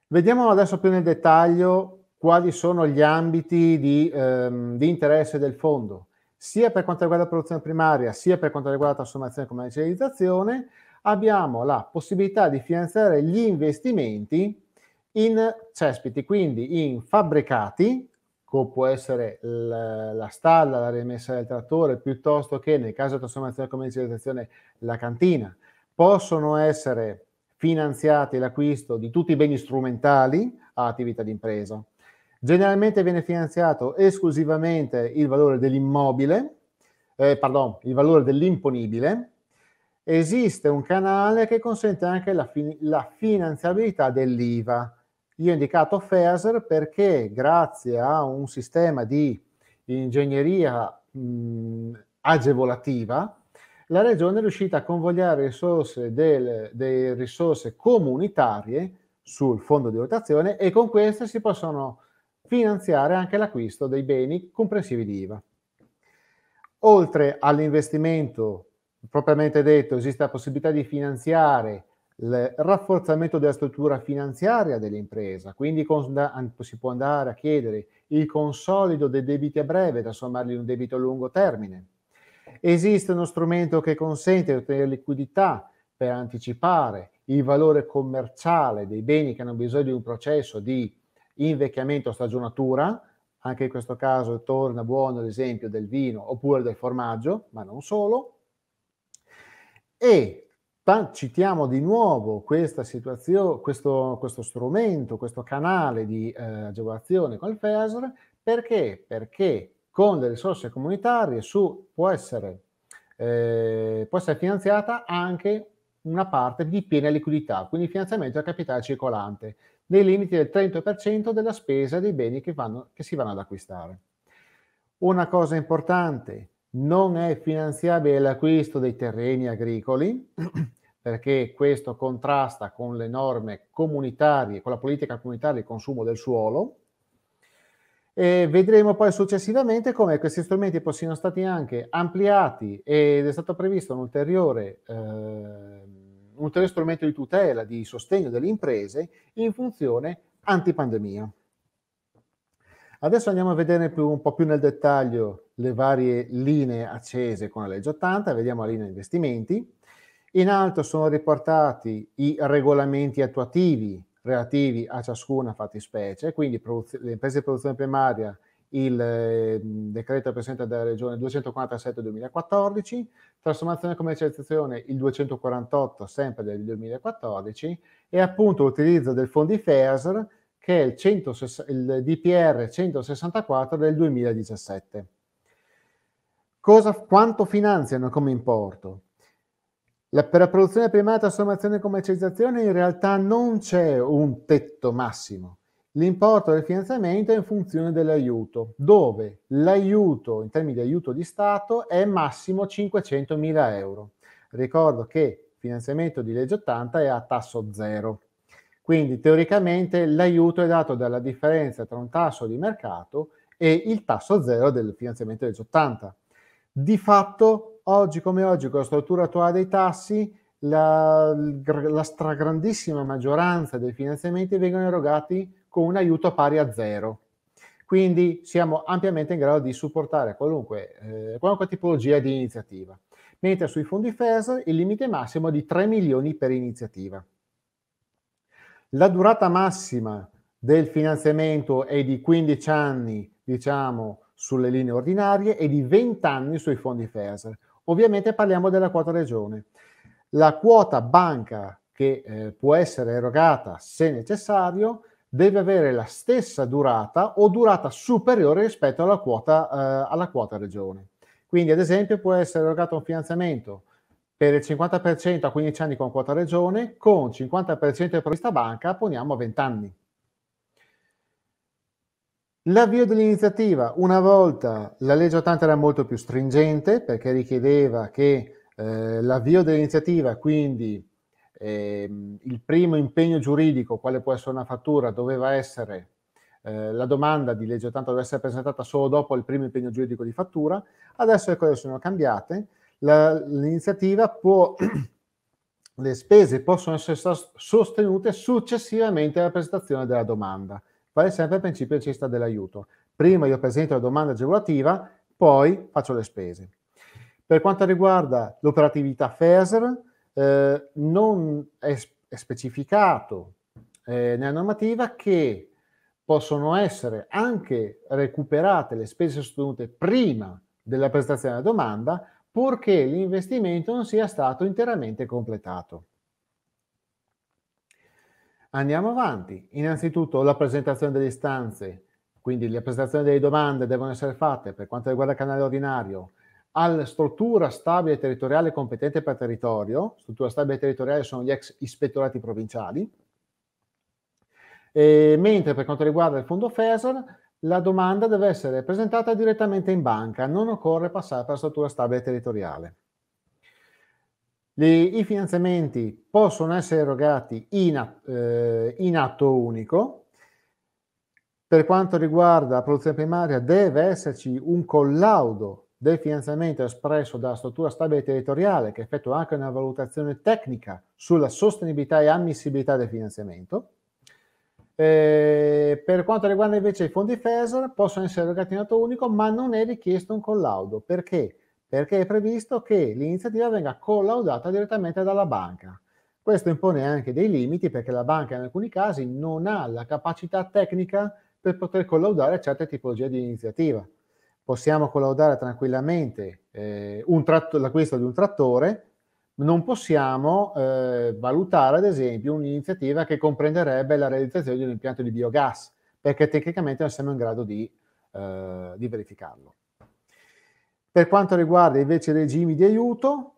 Vediamo adesso più nel dettaglio quali sono gli ambiti di, ehm, di interesse del fondo, sia per quanto riguarda la produzione primaria, sia per quanto riguarda la trasformazione e commercializzazione, abbiamo la possibilità di finanziare gli investimenti in cespiti, quindi in fabbricati co- può essere la, la stalla, la rimessa del trattore, piuttosto che nel caso di trasformazione e commercializzazione la cantina. Possono essere finanziati l'acquisto di tutti i beni strumentali a attività d'impresa. Generalmente viene finanziato esclusivamente il valore dell'immobile, eh, pardon, il valore dell'imponibile. Esiste un canale che consente anche la, fin- la finanziabilità dell'IVA io ho indicato FEASR perché grazie a un sistema di ingegneria mh, agevolativa, la regione è riuscita a convogliare risorse, del, risorse comunitarie sul fondo di rotazione e con queste si possono finanziare anche l'acquisto dei beni comprensivi di IVA. Oltre all'investimento propriamente detto, esiste la possibilità di finanziare il rafforzamento della struttura finanziaria dell'impresa, quindi si può andare a chiedere il consolido dei debiti a breve, trasformarli in un debito a lungo termine. Esiste uno strumento che consente di ottenere liquidità per anticipare il valore commerciale dei beni che hanno bisogno di un processo di invecchiamento o stagionatura, anche in questo caso torna buono l'esempio del vino oppure del formaggio, ma non solo. E citiamo di nuovo questa situazione, questo, questo strumento, questo canale di eh, agevolazione con il FESR perché? Perché con le risorse comunitarie su, può, essere, eh, può essere finanziata anche una parte di piena liquidità, quindi finanziamento al capitale circolante, nei limiti del 30% della spesa dei beni che, vanno, che si vanno ad acquistare. Una cosa importante, non è finanziabile l'acquisto dei terreni agricoli perché questo contrasta con le norme comunitarie, con la politica comunitaria di consumo del suolo. E vedremo poi successivamente come questi strumenti poi siano stati anche ampliati ed è stato previsto un ulteriore, eh, un ulteriore strumento di tutela, di sostegno delle imprese in funzione antipandemia. Adesso andiamo a vedere più, un po' più nel dettaglio le varie linee accese con la legge 80, vediamo la linea investimenti. In alto sono riportati i regolamenti attuativi relativi a ciascuna fattispecie, quindi le imprese di produzione primaria, il eh, decreto presente della Regione 247-2014, trasformazione e commercializzazione il 248 sempre del 2014 e appunto l'utilizzo del fondi FESR che è il, 160, il DPR 164 del 2017. Cosa, quanto finanziano come importo? La, per la produzione primaria, trasformazione e commercializzazione in realtà non c'è un tetto massimo. L'importo del finanziamento è in funzione dell'aiuto, dove l'aiuto in termini di aiuto di Stato è massimo 500.000 euro. Ricordo che il finanziamento di legge 80 è a tasso zero. Quindi teoricamente l'aiuto è dato dalla differenza tra un tasso di mercato e il tasso zero del finanziamento degli 80. Di fatto, oggi come oggi, con la struttura attuale dei tassi, la, la stragrandissima maggioranza dei finanziamenti vengono erogati con un aiuto pari a zero. Quindi siamo ampiamente in grado di supportare qualunque, eh, qualunque tipologia di iniziativa. Mentre sui fondi FES il limite massimo è di 3 milioni per iniziativa. La durata massima del finanziamento è di 15 anni, diciamo, sulle linee ordinarie e di 20 anni sui fondi FESR. Ovviamente parliamo della quota regione. La quota banca che eh, può essere erogata se necessario deve avere la stessa durata o durata superiore rispetto alla quota, eh, alla quota regione. Quindi ad esempio può essere erogato un finanziamento per il 50% a 15 anni con quota regione, con 50% di provvista banca poniamo a 20 anni. L'avvio dell'iniziativa, una volta la legge 80 era molto più stringente perché richiedeva che eh, l'avvio dell'iniziativa, quindi eh, il primo impegno giuridico, quale può essere una fattura, doveva essere eh, la domanda di legge 80 doveva essere presentata solo dopo il primo impegno giuridico di fattura, adesso le cose sono cambiate, la, l'iniziativa può, le spese possono essere sostenute successivamente alla presentazione della domanda. Vale sempre il principio del cesta dell'aiuto. Prima io presento la domanda agevolativa, poi faccio le spese. Per quanto riguarda l'operatività FESR, eh, non è, è specificato eh, nella normativa che possono essere anche recuperate le spese sostenute prima della presentazione della domanda, purché l'investimento non sia stato interamente completato. Andiamo avanti. Innanzitutto la presentazione delle istanze, quindi la presentazione delle domande devono essere fatte per quanto riguarda il canale ordinario alla struttura stabile territoriale competente per territorio, struttura stabile territoriale sono gli ex ispettorati provinciali, e mentre per quanto riguarda il fondo FESR la domanda deve essere presentata direttamente in banca, non occorre passare per struttura stabile territoriale. Li, I finanziamenti possono essere erogati in, eh, in atto unico. Per quanto riguarda la produzione primaria, deve esserci un collaudo del finanziamento espresso dalla struttura stabile territoriale che effettua anche una valutazione tecnica sulla sostenibilità e ammissibilità del finanziamento eh, per quanto riguarda invece i fondi FESR, possono essere erogati in atto unico, ma non è richiesto un collaudo. Perché? Perché è previsto che l'iniziativa venga collaudata direttamente dalla banca. Questo impone anche dei limiti perché la banca in alcuni casi non ha la capacità tecnica per poter collaudare certe tipologie di iniziativa. Possiamo collaudare tranquillamente eh, l'acquisto di un trattore, non possiamo eh, valutare, ad esempio, un'iniziativa che comprenderebbe la realizzazione di un impianto di biogas, perché tecnicamente non siamo in grado di, eh, di verificarlo. Per quanto riguarda invece i regimi di aiuto,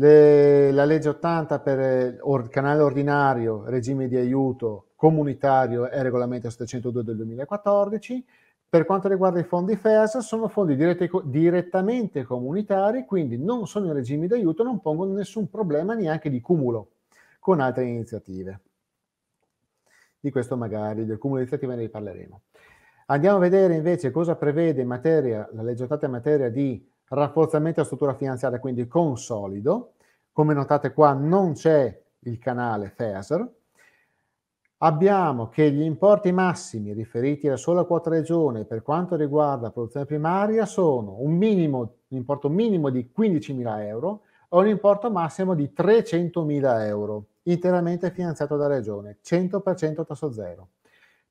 le, la legge 80 per or, canale ordinario, regime di aiuto comunitario e regolamento 702 del 2014, per quanto riguarda i fondi FEAS, sono fondi dirette, direttamente comunitari, quindi non sono in regime di aiuto, non pongono nessun problema neanche di cumulo con altre iniziative. Di questo magari, del cumulo di iniziative ne riparleremo. Andiamo a vedere invece cosa prevede in materia, la legge in materia di rafforzamento della struttura finanziaria, quindi consolido. Come notate qua non c'è il canale FESR, abbiamo che gli importi massimi riferiti alla sola quota regione per quanto riguarda la produzione primaria sono un, minimo, un importo minimo di 15.000 euro e un importo massimo di 300.000 euro, interamente finanziato dalla regione, 100% tasso zero.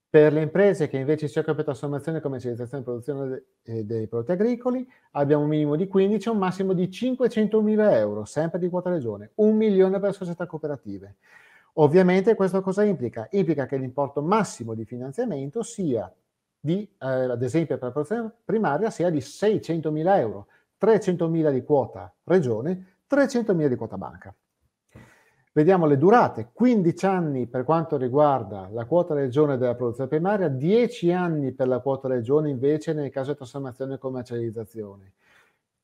Per le imprese che invece si occupano di trasformazione e commercializzazione e produzione eh, dei prodotti agricoli, abbiamo un minimo di 15 e un massimo di 500.000 euro, sempre di quota regione, un milione per le società cooperative. Ovviamente questo cosa implica? Implica che l'importo massimo di finanziamento sia di, eh, ad esempio per la produzione primaria, sia di 600.000 euro, 300.000 di quota regione, 300.000 di quota banca. Vediamo le durate, 15 anni per quanto riguarda la quota regione della produzione primaria, 10 anni per la quota regione invece nel caso di trasformazione e commercializzazione.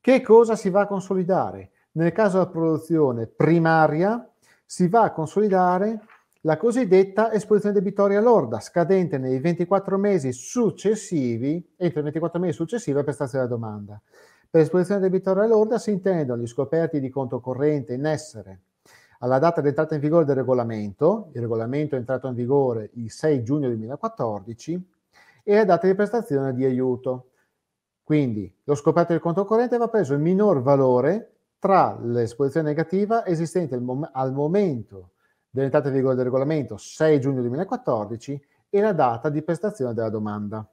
Che cosa si va a consolidare? Nel caso della produzione primaria, si va a consolidare la cosiddetta esposizione debitoria lorda, scadente nei 24 mesi successivi, entro i 24 mesi successivi alla prestazione della domanda. Per esposizione debitoria lorda si intendono gli scoperti di conto corrente in essere alla data di entrata in vigore del regolamento, il regolamento è entrato in vigore il 6 giugno 2014, e la data di prestazione di aiuto. Quindi lo scoperto del conto corrente va preso il minor valore tra l'esposizione negativa esistente mom- al momento dell'entrata in vigore del regolamento 6 giugno 2014 e la data di prestazione della domanda.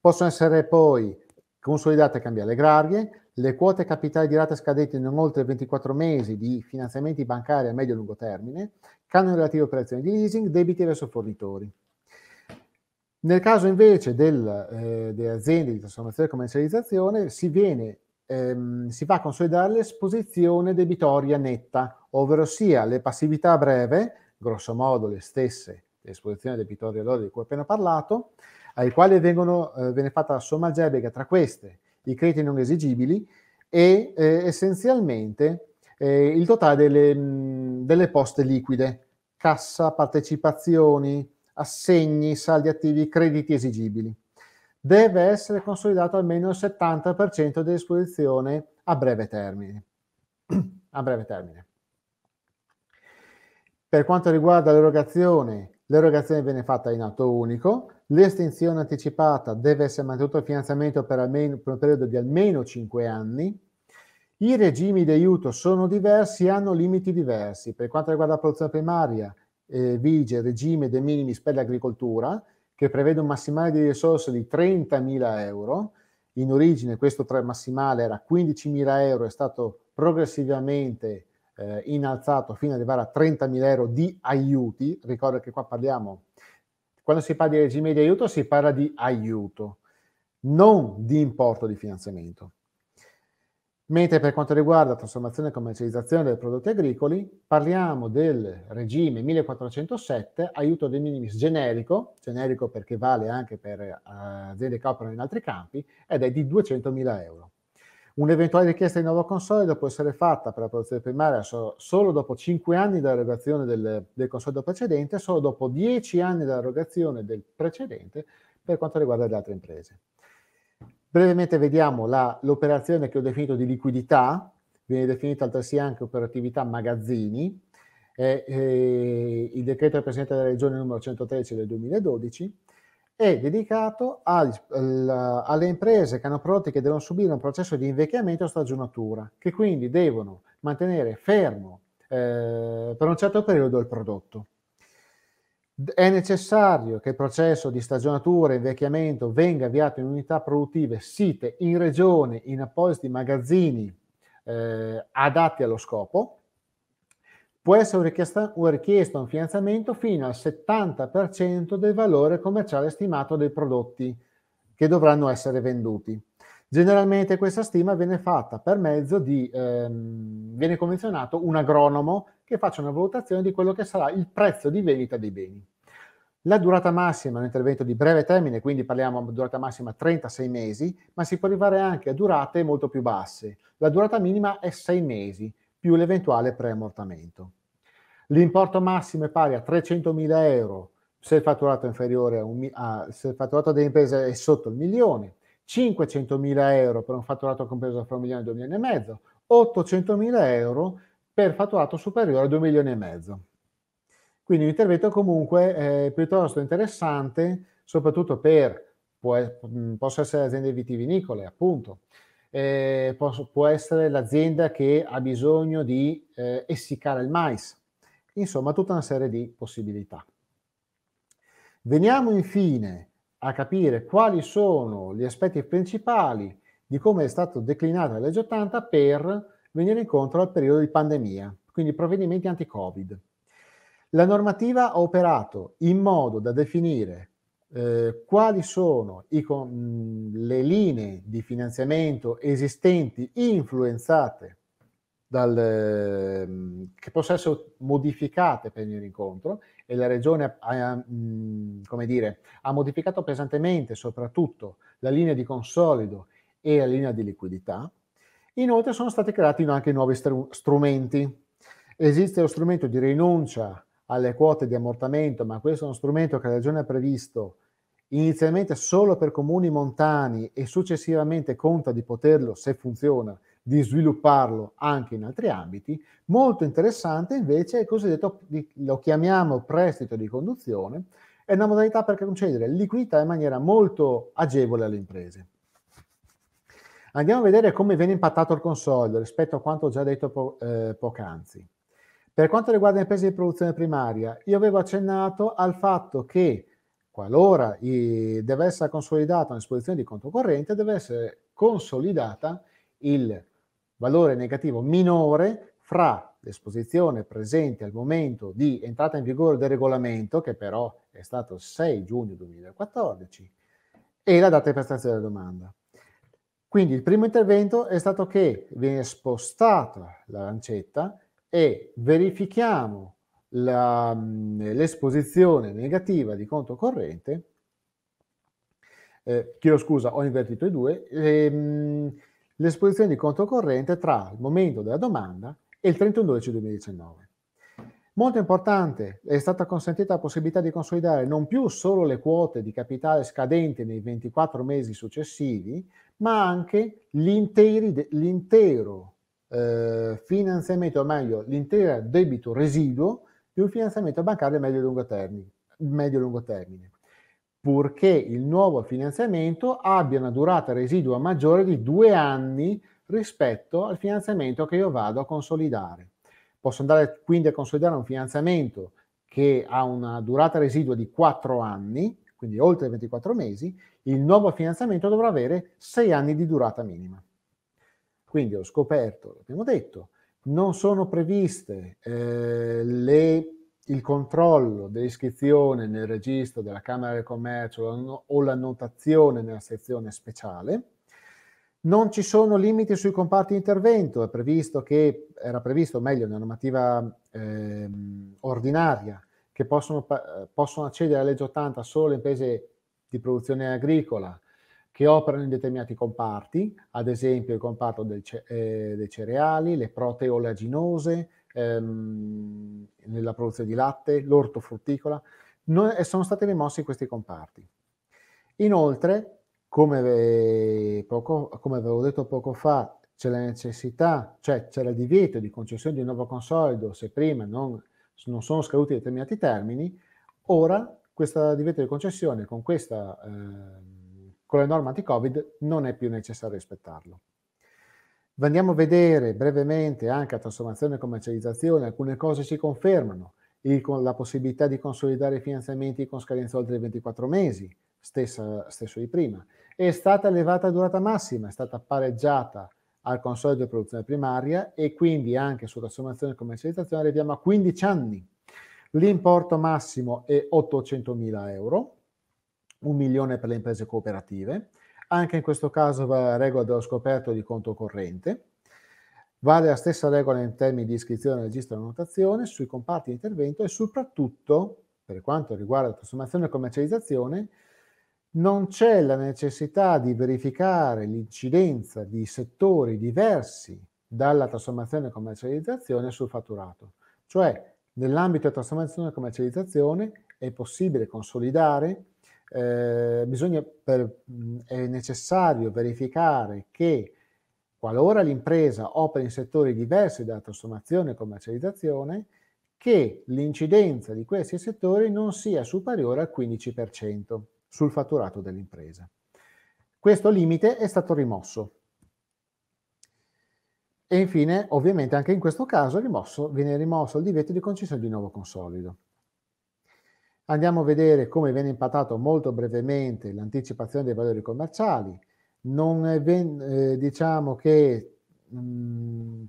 Possono essere poi consolidate e cambiate le grarie, le quote capitali di rate scadenti non oltre 24 mesi di finanziamenti bancari a medio e lungo termine, canoni relativi a operazioni di leasing, debiti verso fornitori. Nel caso invece del, eh, delle aziende di trasformazione e commercializzazione si viene ehm, si va a consolidare l'esposizione debitoria netta, ovvero sia le passività breve, grosso modo le stesse esposizioni debitorie lorda di cui ho appena parlato, ai quali vengono, eh, viene fatta la somma algebrica tra queste, i crediti non esigibili e eh, essenzialmente eh, il totale delle, mh, mm, delle poste liquide, cassa, partecipazioni, assegni, saldi attivi, crediti esigibili deve essere consolidato almeno il 70% di esposizione a breve termine. a breve termine. Per quanto riguarda l'erogazione, l'erogazione viene fatta in atto unico, l'estinzione anticipata deve essere mantenuto il finanziamento per, almeno, per un periodo di almeno 5 anni, i regimi di aiuto sono diversi e hanno limiti diversi. Per quanto riguarda la produzione primaria, eh, vige il regime dei minimis per l'agricoltura, che prevede un massimale di risorse di 30.000 euro. In origine questo massimale era 15.000 euro, è stato progressivamente eh, innalzato fino ad arrivare a 30.000 euro di aiuti. Ricordo che qua parliamo, quando si parla di regime di aiuto si parla di aiuto, non di importo di finanziamento. Mentre per quanto riguarda trasformazione e commercializzazione dei prodotti agricoli, parliamo del regime 1407, aiuto de minimis generico, generico perché vale anche per eh, aziende che operano in altri campi, ed è di 200.000 euro. Un'eventuale richiesta di nuovo consolido può essere fatta per la produzione primaria solo dopo 5 anni dall'erogazione del, del consolido precedente, solo dopo 10 anni dall'erogazione del precedente per quanto riguarda le altre imprese. Brevemente vediamo la, l'operazione che ho definito di liquidità, viene definita altresì anche operatività magazzini, eh, eh, il decreto del Presidente della Regione numero 113 del 2012, è dedicato al, al, alle imprese che hanno prodotti che devono subire un processo di invecchiamento o stagionatura, che quindi devono mantenere fermo eh, per un certo periodo il prodotto è necessario che il processo di stagionatura e invecchiamento venga avviato in unità produttive site in regione in appositi magazzini eh, adatti allo scopo. Può essere richiesto un finanziamento fino al 70% del valore commerciale stimato dei prodotti che dovranno essere venduti. Generalmente questa stima viene fatta per mezzo di, ehm, viene convenzionato un agronomo che faccia una valutazione di quello che sarà il prezzo di vendita dei beni. La durata massima è un intervento di breve termine, quindi parliamo di durata massima 36 mesi, ma si può arrivare anche a durate molto più basse. La durata minima è 6 mesi, più l'eventuale preammortamento. L'importo massimo è pari a 300.000 euro se il fatturato, è inferiore a un, a, se il fatturato delle imprese è sotto il milione, 500.000 euro per un fatturato compreso fra un milione e due milioni e mezzo, 800.000 euro per fatturato superiore a 2 milioni e mezzo. Quindi un intervento comunque eh, piuttosto interessante, soprattutto per, può, mm, possono essere aziende vitivinicole, appunto, eh, posso, può essere l'azienda che ha bisogno di eh, essiccare il mais, insomma tutta una serie di possibilità. Veniamo infine a capire quali sono gli aspetti principali di come è stato declinata la legge 80 per venire incontro al periodo di pandemia, quindi provvedimenti anti-Covid. La normativa ha operato in modo da definire eh, quali sono i, le linee di finanziamento esistenti influenzate dal, ehm, che possono essere modificate per venire incontro e la Regione ha, come dire, ha modificato pesantemente soprattutto la linea di consolido e la linea di liquidità Inoltre sono stati creati anche nuovi str- strumenti. Esiste lo strumento di rinuncia alle quote di ammortamento, ma questo è uno strumento che la Regione ha previsto inizialmente solo per comuni montani e successivamente conta di poterlo, se funziona, di svilupparlo anche in altri ambiti. Molto interessante invece è il cosiddetto, lo chiamiamo prestito di conduzione, è una modalità per concedere liquidità in maniera molto agevole alle imprese. Andiamo a vedere come viene impattato il console rispetto a quanto ho già detto po- eh, poc'anzi. Per quanto riguarda le imprese di produzione primaria, io avevo accennato al fatto che qualora i, deve essere consolidata un'esposizione di conto corrente, deve essere consolidata il valore negativo minore fra l'esposizione presente al momento di entrata in vigore del regolamento, che però è stato il 6 giugno 2014, e la data di prestazione della domanda. Quindi il primo intervento è stato che viene spostata la lancetta e verifichiamo la, l'esposizione negativa di conto corrente, eh, chiedo scusa, ho invertito i due, ehm, l'esposizione di conto corrente tra il momento della domanda e il 31 12 2019. Molto importante, è stata consentita la possibilità di consolidare non più solo le quote di capitale scadente nei 24 mesi successivi, ma anche l'intero eh, finanziamento, o meglio, l'intero debito residuo di un finanziamento bancario medio e lungo termine, medio lungo termine purché il nuovo finanziamento abbia una durata residua maggiore di due anni rispetto al finanziamento che io vado a consolidare. Posso andare quindi a consolidare un finanziamento che ha una durata residua di 4 anni, quindi oltre 24 mesi, il nuovo finanziamento dovrà avere 6 anni di durata minima. Quindi ho scoperto, l'abbiamo detto, non sono previste eh, le, il controllo dell'iscrizione nel registro della Camera del Commercio o la notazione nella sezione speciale, non ci sono limiti sui comparti di intervento, è previsto che, era previsto meglio nella normativa eh, ordinaria che possono, possono, accedere alla legge 80 solo le imprese di produzione agricola che operano in determinati comparti, ad esempio il comparto del, eh, dei cereali, le proteolaginose, ehm, nella produzione di latte, l'ortofrutticola, non, sono stati rimossi questi comparti. Inoltre, come, poco, come avevo detto poco fa, c'è la necessità, cioè c'è il divieto di concessione di un nuovo consolido se prima non, non sono scaduti determinati termini, ora questo divieto di concessione con, questa, eh, con le norme anti-Covid non è più necessario rispettarlo. Andiamo a vedere brevemente anche a trasformazione e commercializzazione, alcune cose si confermano, il, la possibilità di consolidare i finanziamenti con scadenza oltre i 24 mesi, stessa, stesso di prima è stata elevata a durata massima, è stata pareggiata al consorzio di produzione primaria e quindi anche sulla sommazione e commercializzazione arriviamo a 15 anni. L'importo massimo è 800.000 euro, un milione per le imprese cooperative. Anche in questo caso va la regola dello scoperto di conto corrente. Vale la stessa regola in termini di iscrizione registro e annotazione sui comparti di intervento e soprattutto, per quanto riguarda la trasformazione e commercializzazione, non c'è la necessità di verificare l'incidenza di settori diversi dalla trasformazione e commercializzazione sul fatturato. Cioè, nell'ambito della trasformazione e commercializzazione è possibile consolidare, eh, bisogna, per, è necessario verificare che qualora l'impresa opera in settori diversi dalla trasformazione e commercializzazione, che l'incidenza di questi settori non sia superiore al 15% sul fatturato dell'impresa. Questo limite è stato rimosso. E infine, ovviamente, anche in questo caso rimosso, viene rimosso il divieto di concessione di nuovo consolido. Andiamo a vedere come viene impattato molto brevemente l'anticipazione dei valori commerciali. Non è ben, eh, diciamo che mh, mm,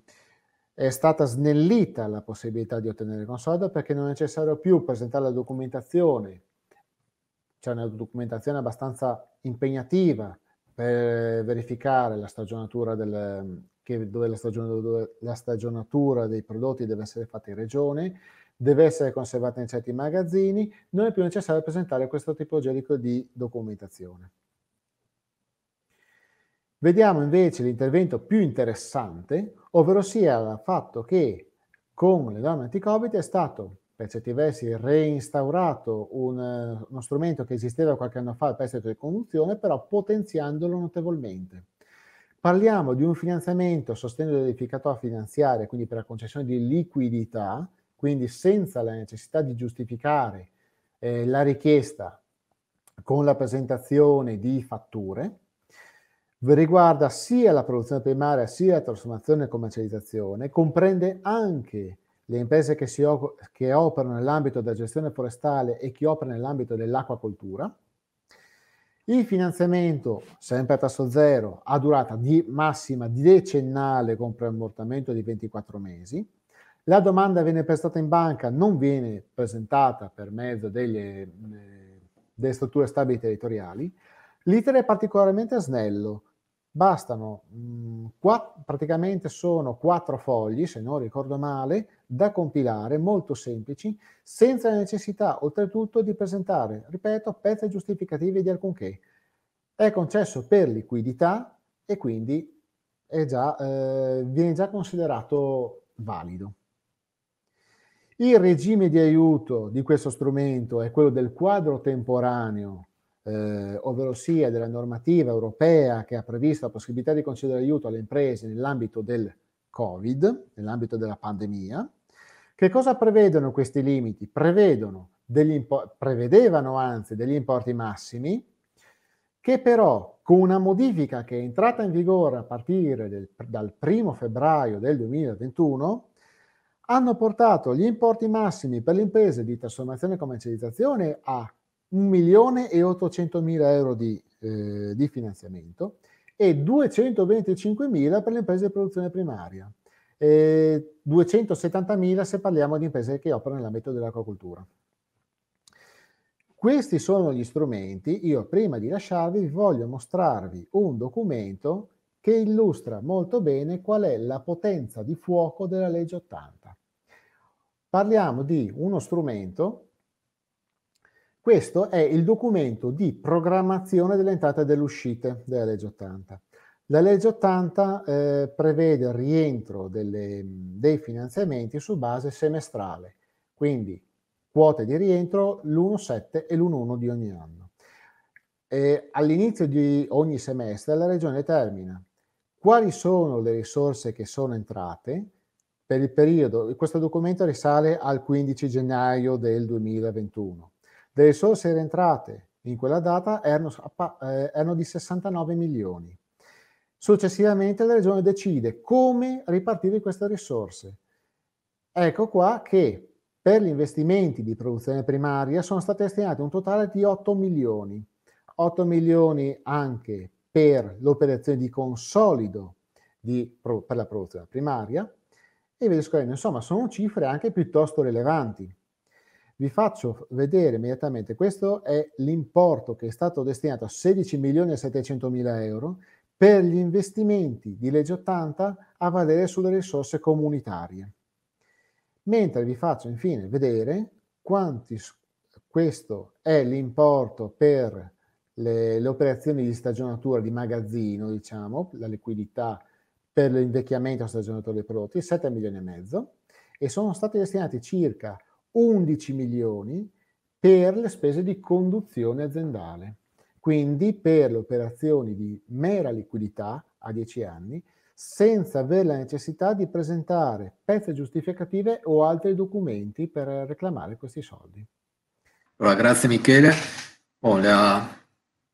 è stata snellita la possibilità di ottenere consolido perché non è necessario più presentare la documentazione c'è una documentazione abbastanza impegnativa per verificare la stagionatura del, che dove la, stagion- dove la, stagionatura dei prodotti deve essere fatta in regione, deve essere conservata in certi magazzini, non è più necessario presentare questo tipo di documentazione. Vediamo invece l'intervento più interessante, ovvero sia il fatto che con le norme anti-Covid è stato per certi versi reinstaurato un, eh, uno strumento che esisteva qualche anno fa, il prestito di conduzione, però potenziandolo notevolmente. Parliamo di un finanziamento sostenuto dall'edificatore finanziaria, quindi per la concessione di liquidità, quindi senza la necessità di giustificare eh, la richiesta con la presentazione di fatture, riguarda sia la produzione primaria sia la trasformazione e commercializzazione, comprende anche le imprese che, si, che operano nell'ambito della gestione forestale e chi opera nell'ambito dell'acquacoltura. Il finanziamento, sempre a tasso zero, ha durata di massima decennale con preammortamento di 24 mesi. La domanda viene prestata in banca, non viene presentata per mezzo delle, eh, delle strutture stabili territoriali. L'iter è particolarmente snello, Bastano mh, mm, quatt- praticamente sono quattro fogli, se non ricordo male, da compilare, molto semplici, senza la necessità oltretutto di presentare, ripeto, pezzi giustificativi di alcunché. È concesso per liquidità e quindi già, eh, viene già considerato valido. Il regime di aiuto di questo strumento è quello del quadro temporaneo eh, ovvero sia della normativa europea che ha previsto la possibilità di concedere aiuto alle imprese nell'ambito del Covid, nell'ambito della pandemia. Che cosa prevedono questi limiti? Prevedono impo- prevedevano anzi degli importi massimi che però con una modifica che è entrata in vigore a partire del, dal 1 febbraio del 2021 hanno portato gli importi massimi per le imprese di trasformazione e commercializzazione a 1 milione e 800 mila euro di, eh, di finanziamento e 225 mila per le imprese di produzione primaria e 270 mila se parliamo di imprese che operano nell'ambito dell'acquacoltura. Questi sono gli strumenti. Io prima di lasciarvi voglio mostrarvi un documento che illustra molto bene qual è la potenza di fuoco della legge 80. Parliamo di uno strumento questo è il documento di programmazione delle entrate e delle uscite della legge 80. La legge 80 eh, prevede il rientro delle, dei finanziamenti su base semestrale, quindi quote di rientro l'1,7 e l'1,1 di ogni anno. E all'inizio di ogni semestre la Regione termina quali sono le risorse che sono entrate per il periodo, questo documento risale al 15 gennaio del 2021, delle risorse serie entrate in quella data erano, eh, erano di 69 milioni. Successivamente la regione decide come ripartire queste risorse. Ecco qua che per gli investimenti di produzione primaria sono stati destinati un totale di 8 milioni. 8 milioni anche per l'operazione di consolido di, per la produzione primaria e vedi insomma sono cifre anche piuttosto rilevanti vi faccio vedere immediatamente, questo è l'importo che è stato destinato a 16 milioni e 700 mila euro per gli investimenti di legge 80 a valere sulle risorse comunitarie. Mentre vi faccio infine vedere quanti, questo è l'importo per le, le operazioni di stagionatura di magazzino, diciamo, la liquidità per l'invecchiamento stagionatura dei prodotti, 7 milioni e mezzo, e sono stati destinati circa 11 milioni per le spese di conduzione aziendale, quindi per le operazioni di mera liquidità a 10 anni, senza avere la necessità di presentare pezze giustificative o altri documenti per reclamare questi soldi.
Allora, grazie Michele. Oh, la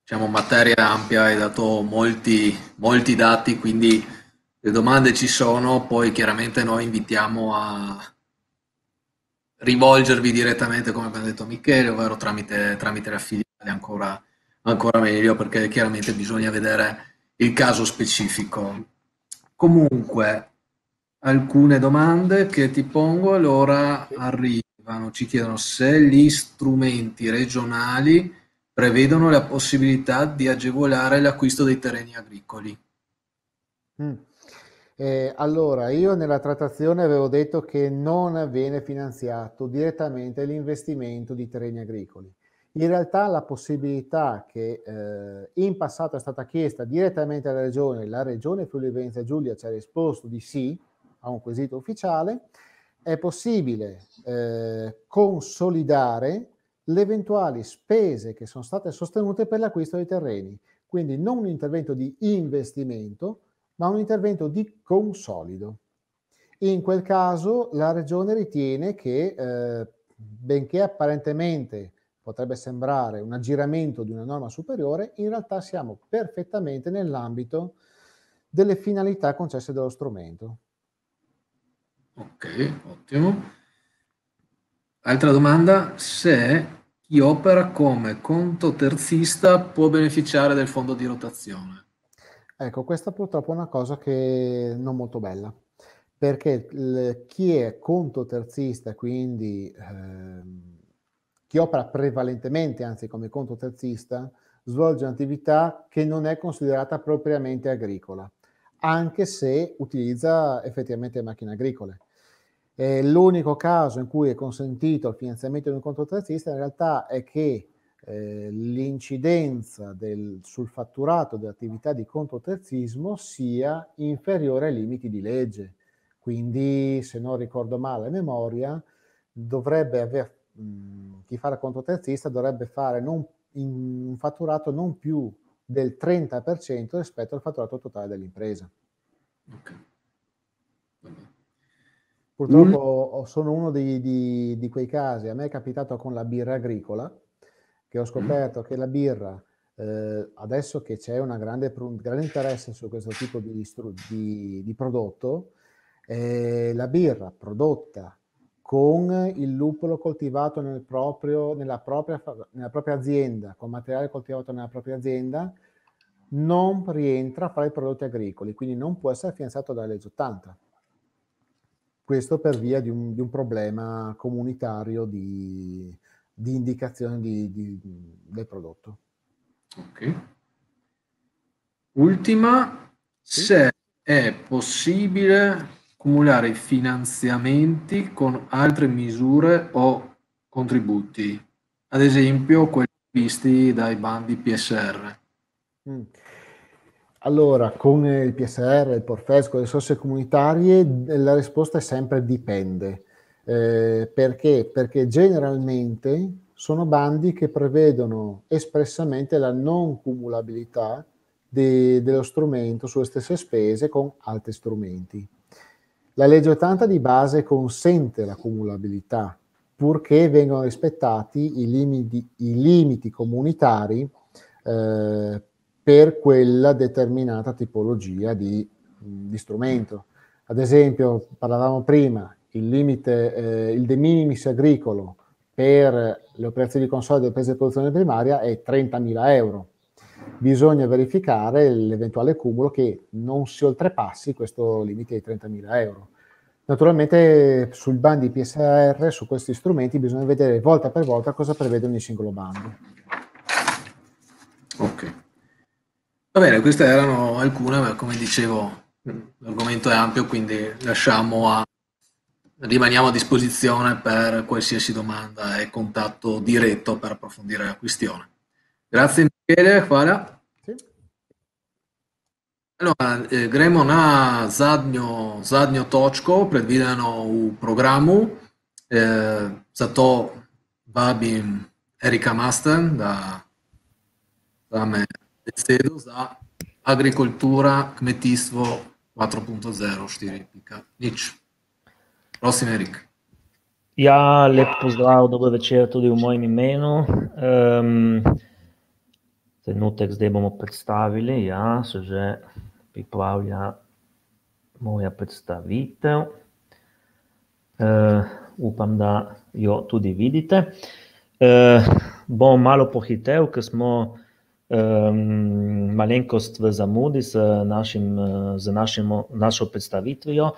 diciamo, materia ampia, hai dato molti, molti dati, quindi le domande ci sono, poi chiaramente noi invitiamo a, rivolgervi direttamente, come abbiamo detto Michele, ovvero tramite, tramite filiale ancora, ancora meglio, perché chiaramente bisogna vedere il caso specifico. Comunque, alcune domande che ti pongo, allora arrivano, ci chiedono se gli strumenti regionali prevedono la possibilità di agevolare l'acquisto dei terreni agricoli.
Mm. Eh, allora, io nella trattazione avevo detto che non viene finanziato direttamente l'investimento di terreni agricoli. In realtà la possibilità che eh, in passato è stata chiesta direttamente alla Regione, la Regione Friuli Venezia Giulia ci ha risposto di sì a un quesito ufficiale, è possibile eh, consolidare le eventuali spese che sono state sostenute per l'acquisto dei terreni. Quindi non un intervento di investimento, ma un intervento di consolido. In quel caso la Regione ritiene che, eh, benché apparentemente potrebbe sembrare un aggiramento di una norma superiore, in realtà siamo perfettamente nell'ambito delle finalità concesse dallo strumento. Ok, ottimo.
Altra domanda, se chi opera come conto terzista può beneficiare del fondo di rotazione?
Ecco, questa purtroppo è una cosa che non molto bella, perché chi è conto terzista, quindi eh, chi opera prevalentemente, anzi come conto terzista, svolge un'attività che non è considerata propriamente agricola, anche se utilizza effettivamente macchine agricole. Eh, l'unico caso in cui è consentito il finanziamento di un conto terzista in realtà è che eh, l'incidenza del, sul fatturato dell'attività di controterzismo sia inferiore ai limiti di legge. Quindi, se non ricordo male a memoria, dovrebbe aver, mh, mm, chi fa la controterzista dovrebbe fare non, un fatturato non più del 30% rispetto al fatturato totale dell'impresa. Okay. Purtroppo mm. sono uno di, di, di quei casi, a me è capitato con la birra agricola, che ho scoperto che la birra, eh, adesso che c'è un grande, grande, interesse su questo tipo di, di, di prodotto, eh, la birra prodotta con il lupolo coltivato nel proprio, nella, propria, nella propria azienda, con materiale coltivato nella propria azienda, non rientra fra i prodotti agricoli, quindi non può essere finanziato dalla legge 80. Questo per via di un, di un problema comunitario di, di indicazione di, di, del prodotto. Ok. Ultima, sì?
se è possibile cumulare finanziamenti con altre misure o contributi, ad esempio quelli visti dai bandi PSR.
Mm. Allora, con il PSR, il Porfesco, le risorse comunitarie, la risposta è sempre dipende eh, perché? Perché generalmente sono bandi che prevedono espressamente la non cumulabilità de, dello strumento sulle stesse spese con altri strumenti. La legge 80 di base consente la cumulabilità purché vengano rispettati i limiti, i limiti comunitari eh, per quella determinata tipologia di, di strumento. Ad esempio, parlavamo prima, il limite, eh, il de minimis agricolo per le operazioni di consorzio delle prese di produzione primaria è 30.000 euro. Bisogna verificare l'eventuale cumulo che non si oltrepassi questo limite di 30.000 euro. Naturalmente sul bandi PSR, su questi strumenti, bisogna vedere volta per volta cosa prevede ogni singolo bando.
Ok. Va bene, queste erano alcune, ma come dicevo mm, l'argomento è ampio, quindi lasciamo a Rimaniamo a disposizione per qualsiasi domanda e contatto diretto per approfondire la questione. Grazie Michele, Fala. Sì. Allora, eh, gremo na zadnjo, zadnjo točko, predvideno v programu. Eh, zato vabim Erika Masten, da dame besedo za agrikultura, kmetijstvo 4.0, 4.0. Prosim, Erik.
Ja, lep pozdrav, dober večer tudi v mojem imenu. Um, trenutek zdaj bomo predstavili, ja, se že pripravlja moja predstavitev. Uh, upam, da jo tudi vidite. Uh, bom malo pohitel, ker smo um, malenkost v zamudi z, našim, eh, z našimo, našo predstavitvijo. Uh,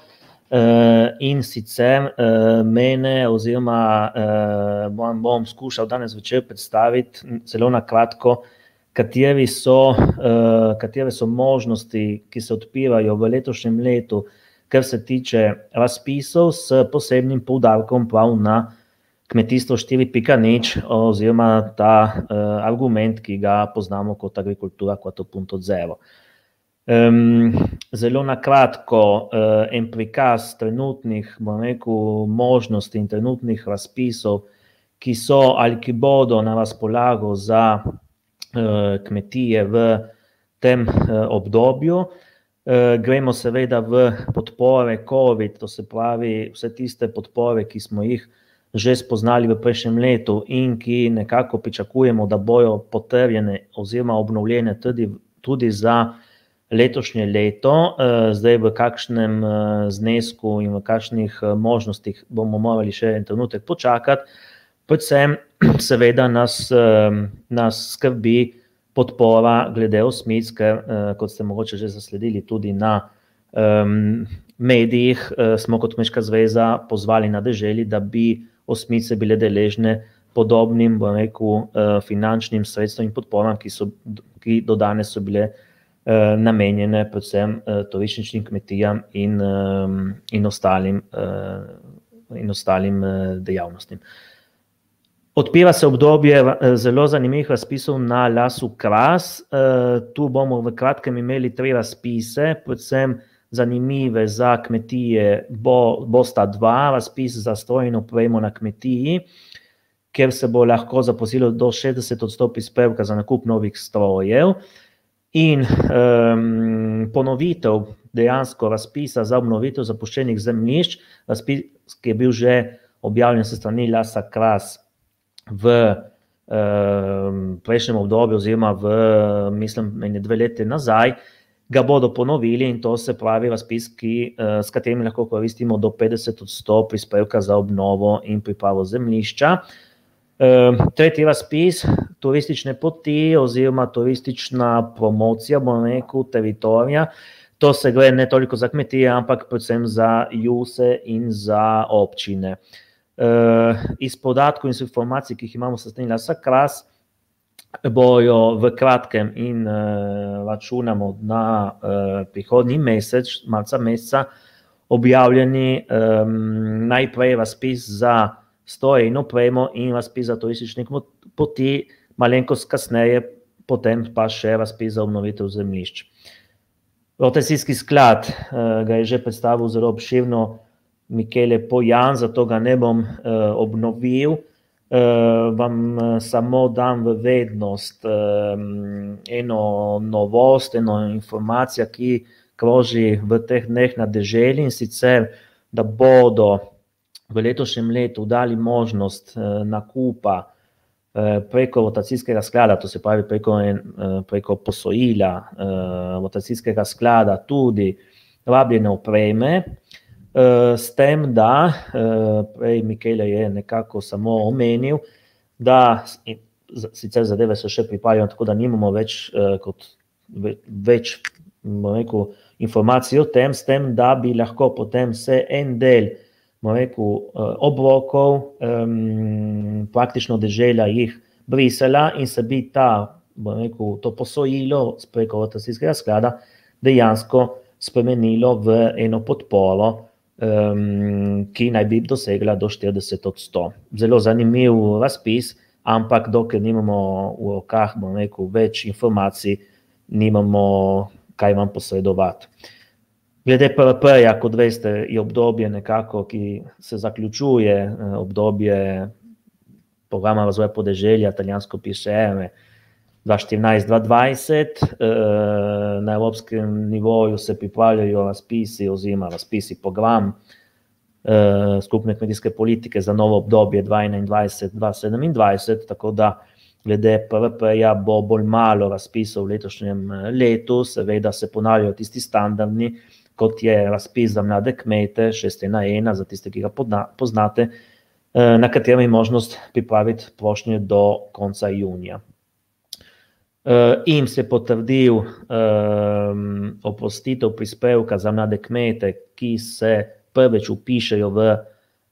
Eh, in sicer eh, mene, oziroma vam eh, bom skušal danes večer predstaviti zelo na kratko, kateri so, katere so možnosti, ki se odpirajo v letošnjem letu, kar se tiče razpisov s posebnim poudarkom prav na kmetijstvo 4.0 oziroma ta uh, argument, ki ga poznamo kot agrikultura 4.0. Uh, Um, zelo na kratko, uh, en prikaz trenutnih rekel, možnosti in trenutnih razpisov, ki so ali ki bodo na razpolago za uh, kmetije v tem uh, obdobju. Uh, gremo seveda v podpore COVID, to se pravi vse tiste podpore, ki smo jih že spoznali v prejšnjem letu in ki nekako pričakujemo, da bojo potrjene oziroma obnovljene tudi, tudi za letošnje leto, eh, zdaj v kakšnem eh, znesku in v kakšnih eh, možnostih bomo morali še en trenutek počakati. Predvsem, seveda, nas, nas skrbi podpora glede osmic, ker, kot ste mogoče že zasledili, tudi na um, medijih smo kot Meška zveza pozvali na deželi, da bi osmice bile deležne. Podobnim, bom rekel, finančnim sredstvom in podporam, ki, ki do danes so bile uh, Eh, namenjene predvsem eh, turističnim kmetijam in, ehm, in, ostalim, eh, in ostalim dejavnostim. Odpira se obdobje zelo zanimivih razpisov na lasu Kras. Tu bomo v kratkem imeli tri razpise, predvsem zanimive za kmetije, bo, bo sta dva razpis za strojno opremo na kmetiji, ker se bo lahko zaposlilo do 60 odstopi spevka za nakup novih strojev. In um, ponovitev dejansko razpisa za obnovitev zapuščenih zemljišč, razpis, ki je bil že objavljen s strani Lasa Kras v um, prejšnjem obdobju, oziroma v, mislim, meni dve leti nazaj, ga bodo ponovili in to se pravi razpis, ki, uh, s katerim lahko koristimo do 50 odstotkov prispevka za obnovo in pripravo zemljišča. Uh, Ehm, tretji razpis, turistične poti oziroma turistična promocija, bom rekel, teritorija. To se gre ne toliko za kmetije, ampak predvsem za juse in za občine. Uh, iz podatkov in informacij, ki jih imamo sestavljena vsak kras, bojo v kratkem in uh, računamo na uh, prihodnji mesec, marca meseca, objavljeni um, najprej razpis za stoji in upremo in razpis za turistične poti, malenkost kasneje, potem pa še razpis za obnovitev zemljišč. Rotacijski sklad eh, ga je že predstavil zelo obširno Mikele Pojan, zato ga ne bom eh, obnovil, eh, vam samo dam v vednost eno novost, eno informacijo, ki kroži v teh dneh na deželi in sicer, da bodo v letošnjem letu dali možnost eh, nakupa eh, preko votacijskega sklada, to se pravi preko, eh, preko posojila votacijskega sklada, tudi rabljene opreme, s tem, da prej Mikele je nekako samo omenil, da sicer zadeve se še pripravljajo, tako da nimamo več, kot, več rekel, informacij o tem, s tem, da bi lahko potem se en del bomo rekel, eh, obrokov, um, praktično država jih brisala in se bi ta, bomo rekel, to posojilo preko rotacijskega sklada dejansko spremenilo v eno podporo, um, ki naj bi dosegla do 40 od 100. Zelo zanimiv razpis, ampak dokler nimamo v rokah, bomo rekel, več informacij, nimamo kaj vam posredovati. Glede PLP-ja, kot veste, je obdobje nekako, ki se zaključuje eh, obdobje programa razvoja podeželja, italijansko piše EME 2014-2020. Eh, na evropskem nivoju se pripravljajo razpisi oziroma razpisi program eh, skupne kmetijske politike za novo obdobje 2021-2027, tako da glede PLP-ja bo bolj malo razpisov v letošnjem letu, seveda se ponavljajo tisti standardni razpisi, kot je razpis za mlade kmete 6.1.1, za tiste, ki ga podna, poznate, eh, na katerem je možnost pripraviti prošnje do konca junija. Eh, in se potrdil um, eh, opustitev prispevka za mlade kmete, ki se prvič upišejo v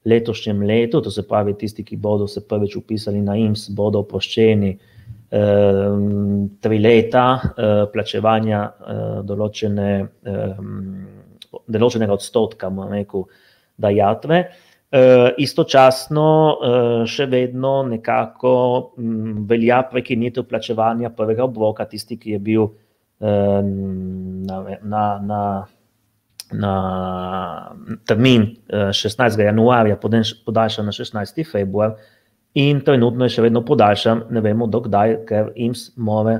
letošnjem letu, to se pravi, tisti, ki bodo se prvič upisali na IMS, bodo oproščeni uh, Ehm, tri leta eh, plačevanja eh, določene, ehm, določenega odstotka, rekel, dajatve. Eh, istočasno še vedno nekako mm, velja prekinitev plačevanja prvega obloka, tisti, ki je bil ehm, na, na, na, na termin 16. januarja, podaljšan na 16. februar in trenutno je še vedno podaljšan, ne vemo dokdaj, ker IMS more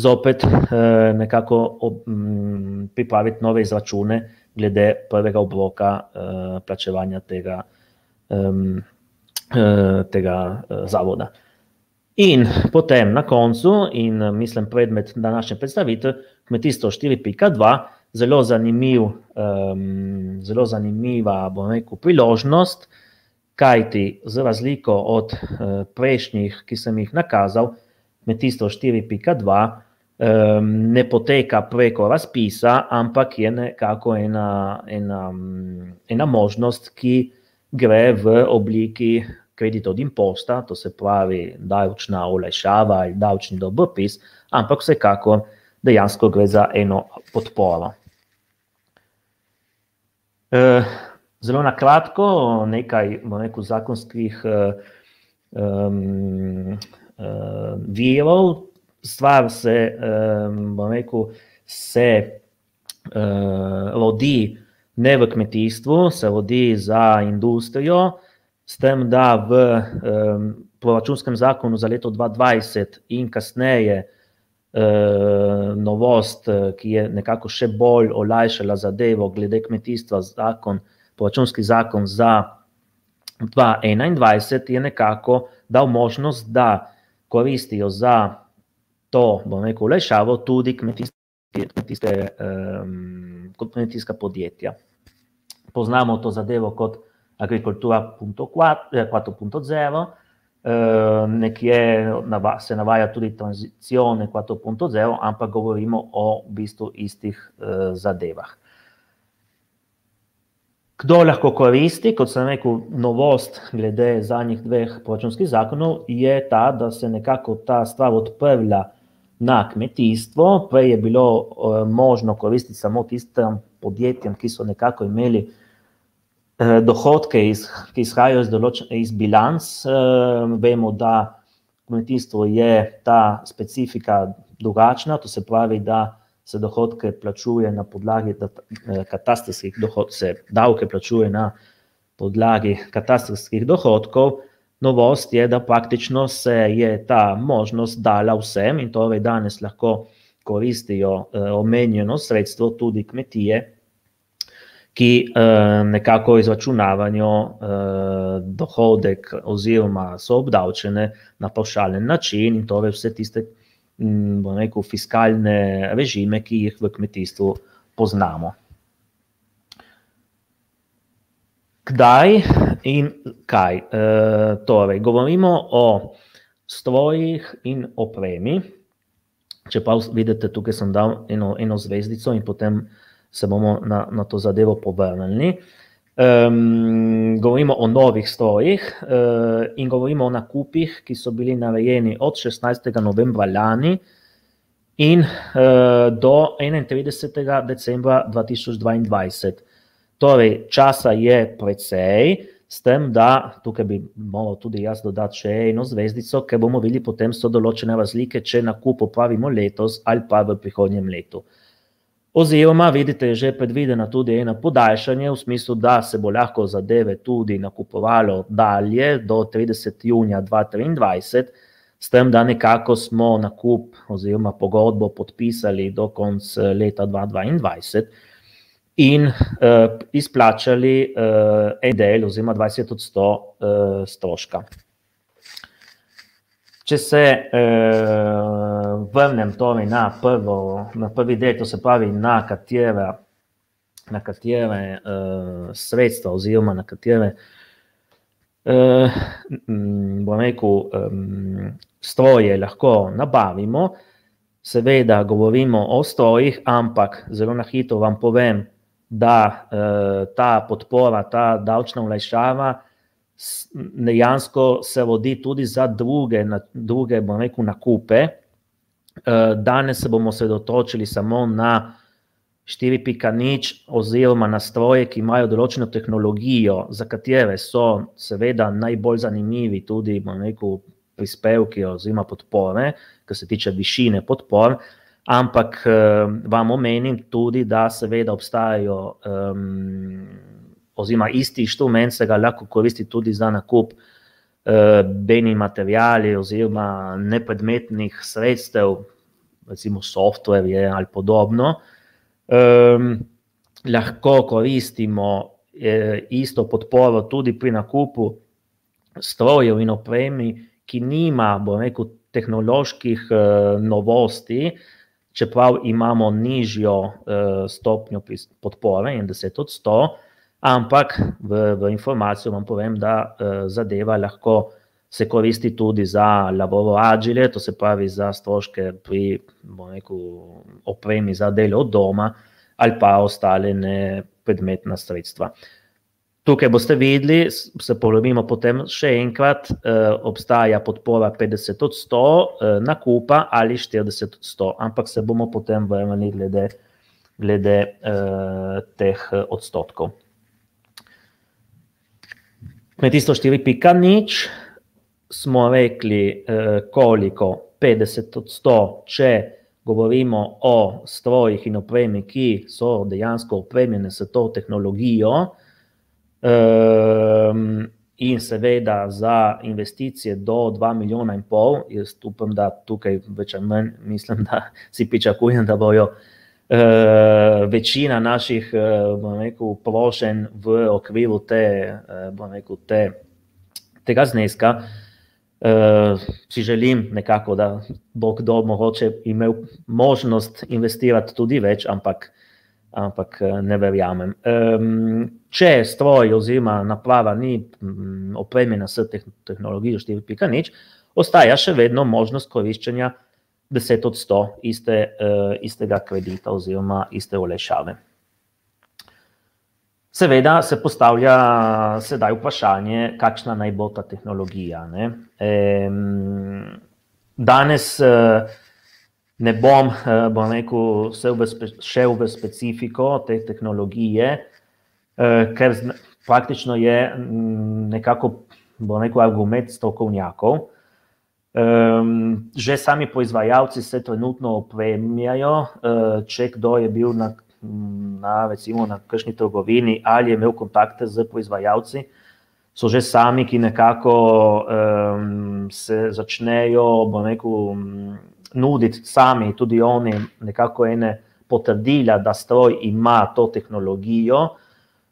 zopet eh, nekako mm, pripraviti nove izračune glede prvega obroka eh, plačevanja tega, eh, tega zavoda. In potem na koncu, in mislim predmet današnje predstavitve, kmetijstvo 4.2, zelo, zanimiv, zelo zanimiva bom rekel, priložnost, kajti za razliko od eh, prejšnjih, ki sem jih nakazal, metisto 4.2 ne poteka preko razpisa, ampak je nekako ena, ena, ena možnost, ki gre v obliki kredit od imposta, to se pravi davčna olajšava ali davčni dobropis, ampak vsekako dejansko gre za eno podporo. Eh, Zelo na kratko, nekaj rekel, zakonskih um, um, virov, stvar se, um, rekel, se uh, eh, rodi ne v kmetijstvu, se rodi za industrijo, s tem, da v um, proračunskem zakonu za leto 2020 in kasneje. Uh, novost, ki je nekako še bolj olajšala zadevo glede kmetijstva, zakon uh, proračunski zakon za 2021 je nekako dal možnost, da koristijo za to, bomo rekel, lešavo tudi kmetijska um, podjetja. Poznamo to zadevo kot agrikultura 4.0, eh, nekje se navaja tudi tranzicione 4.0, ampak govorimo o v bistvu istih eh, zadevah. Kdo lahko koristi, kot sem rekel, novost glede zadnjih dveh poročunskih zakonov, je ta, da se nekako ta stvar odprla na kmetijstvo. Prej je bilo eh, možno koristiti samo tistim podjetjem, ki so nekako imeli eh, dohodke, iz, ki izhajajo iz, iz bilanc. Eh, vemo, da kmetijstvo je ta specifika drugačna, to se pravi, da se dohodke plačuje na podlagi eh, katastrskih dohodkov, se davke plačuje na podlagi katastrskih dohodkov. Novost je, da praktično se je ta možnost dala vsem in torej danes lahko koristijo eh, omenjeno sredstvo tudi kmetije, ki eh, nekako izračunavanjo dohodek oziroma so obdavčene na pavšalen način in torej vse tiste kmetije, rekel, fiskalne režime, ki jih v kmetijstvu poznamo. Kdaj in kaj? E, torej, govorimo o strojih in opremi. Če pa vidite, tukaj sem dal eno, eno zvezdico in potem se bomo na, na to zadevo povrnili. E, Um, govorimo o novih strojih uh, in govorimo o nakupih, ki so bili narejeni od 16. novembra lani in uh, do 31. decembra 2022. Torej, časa je precej, s tem, da tukaj bi moral tudi jaz dodati še eno zvezdico, ker bomo videli potem so določene razlike, če nakup opravimo letos ali pa v prihodnjem letu. Uh, Oziroma, vidite, je že predvidena tudi ena podaljšanje, v smislu, da se bo lahko zadeve tudi nakupovalo dalje do 30. junija 2023, s tem, da nekako smo nakup oziroma pogodbo podpisali do konca leta 2022 in uh, izplačali uh, en del oziroma 20 odstotkov uh, eh, stroška. Če se eh, vrnem torej na, prvo, na prvi del, to se pravi, na katere, na katere eh, sredstva, oziroma na katere eh, rekel, eh, stroje lahko nabavimo, seveda govorimo o strojih, ampak zelo na hitro vam povem, da eh, ta podpora, ta davčna olajšava dejansko se vodi tudi za druge, na, druge bom rekel, nakupe. Eh, danes se bomo sredotočili samo na 4.0 oziroma na stroje, ki imajo določeno tehnologijo, za katere so seveda najbolj zanimivi tudi rekel, prispevki oziroma podpore, kar se tiče višine podpor, ampak eh, vam omenim tudi, da seveda obstajajo um, oziroma isti inštrument se ga lahko koristi tudi za nakup eh, benih materijali oziroma nepredmetnih sredstev, recimo softverje ali podobno. Ehm, lahko koristimo eh, isto podporo tudi pri nakupu strojev in opremi, ki nima, bo rekel, tehnoloških eh, novosti, čeprav imamo nižjo stopnjo podpore in deset odstotkov, Ampak v, v informacijo vam povem, da uh, zadeva lahko se koristi tudi za labovo agile, to se pravi za stroške pri rekel, opremi za delo od doma ali pa ostale ne predmetna sredstva. Tukaj boste videli, se polovimo potem še enkrat, eh, obstaja podpora 50 od 100 eh, nakupa ali 40 od 100, ampak se bomo potem vrnili glede, glede eh, teh eh, odstotkov kmetijstvo 4.0 smo rekli eh, koliko, 50 od 100, če govorimo o strojih in opremi, ki so dejansko opremljene s to tehnologijo ehm, in seveda za investicije do 2 milijona in pol, jaz upam, da tukaj več ali manj mislim, da si pričakujem, da bojo vsega, uh, večina naših uh, rekel, plošen v okviru te, uh, rekel, te, tega zneska. Uh, si želim nekako, da bo kdo mogoče imel možnost investirati tudi več, ampak, ampak ne verjamem. Um, če stroj oziroma naprava ni mm, opremljena s tehnologijo 4.0, ostaja še vedno možnost koriščenja uh, 10 od 100 iste, uh, istega kredita oziroma iste olejšave. Seveda se postavlja sedaj vprašanje, kakšna naj bo ta tehnologija. Ne? Um, danes uh, ne bom, uh, bom rekel, se v šel v specifiko te tehnologije, uh, ker praktično je mm, nekako, bom rekel, argument strokovnjakov, uh, Um, že sami proizvajalci se trenutno opremljajo, uh, če kdo je bil na, na recimo, na kršni trgovini ali je imel kontakte z proizvajalci, so že sami, ki nekako um, se začnejo neku, um, nuditi sami, tudi oni, nekako ene potrdila, da stroj ima to tehnologijo.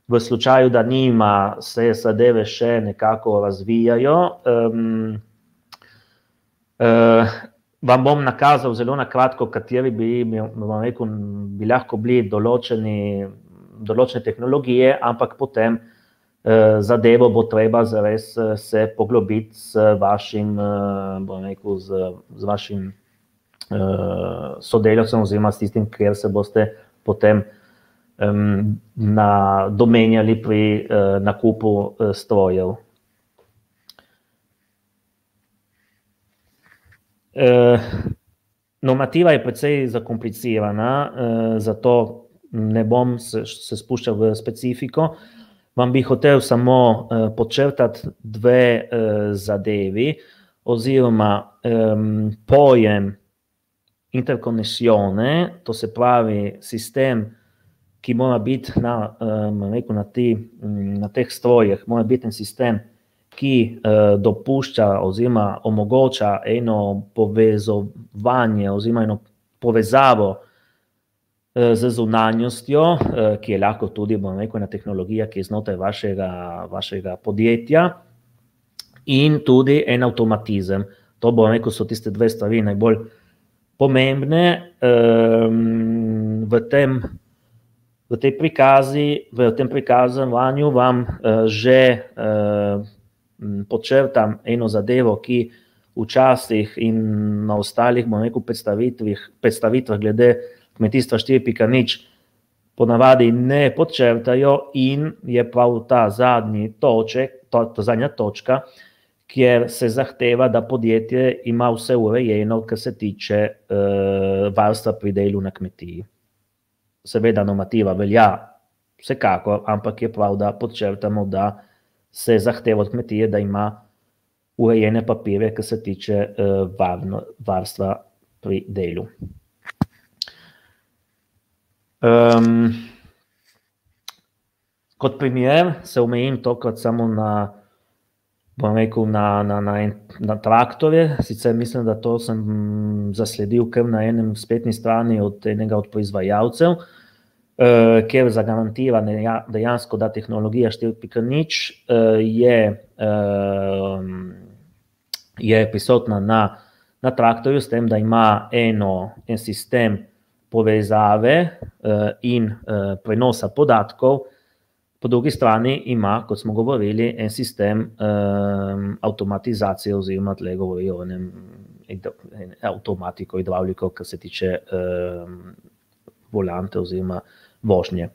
V slučaju, da nima, se zadeve še nekako razvijajo. Um, Uh, vam bom nakazal zelo na kratko, kateri bi, rekel, bi lahko bili določeni, določene tehnologije, ampak potem uh, zadevo bo treba zares eh, se poglobiti s vašim, uh, rekel, z, z vašim uh, sodelavcem, oziroma s tistim, ker se boste potem um, domenjali pri uh, nakupu uh, strojev. Eh, normativa je precej zakomplicirana, eh, zato ne bom se spuščal v specifiko. Vam bi hotel samo eh, počrtati dve zadevi, oziroma pojem interkonesione, to se pravi sistem, ki mora biti na, na, ti, na teh strojih, mora biti en sistem, ki ki uh, dopušča oziroma omogoča eno povezovanje oziroma eno povezavo uh, z zunanjostjo, uh, ki je lahko tudi nekaj na tehnologija, ki je znotraj vašega, vašega podjetja in tudi en avtomatizem. To bo nekaj, so tiste dve stvari najbolj pomembne um, v tem v tej prikazi, v tem prikazovanju vam uh, že uh, podčrtam eno zadevo, ki včasih in na ostalih, bom rekel, predstavitvah, predstavitvah glede kmetijstva 4.0 ponavadi ne podčrtajo in je prav ta zadnji toček, to, to zadnja točka, kjer se zahteva, da podjetje ima vse urejeno, kar se tiče uh, varstva pri delu na kmetiji. Seveda normativa velja vsekako, ampak je prav, da podčrtamo, da uh, se zahteva od kmetije, da ima urejene papire, kar se tiče eh, varno, varstva pri delu. Um, kot primer se omejim tokrat samo na, bom rekel, na, na, na, en, na traktore, sicer mislim, da to sem zasledil kar na enem spletni strani od enega od proizvajalcev, uh, uh, ker zagarantira dejansko, da tehnologija 4.0 uh, eh, je, uh, je prisotna na, na traktorju, s tem, da ima eno, en sistem povezave uh, in uh, prenosa podatkov. Po drugi strani ima, kot smo govorili, en sistem um, avtomatizacije, oziroma tle govorijo o enem en, avtomatiku, hidravliko, kar se tiče um, volante oziroma uh, vožnje.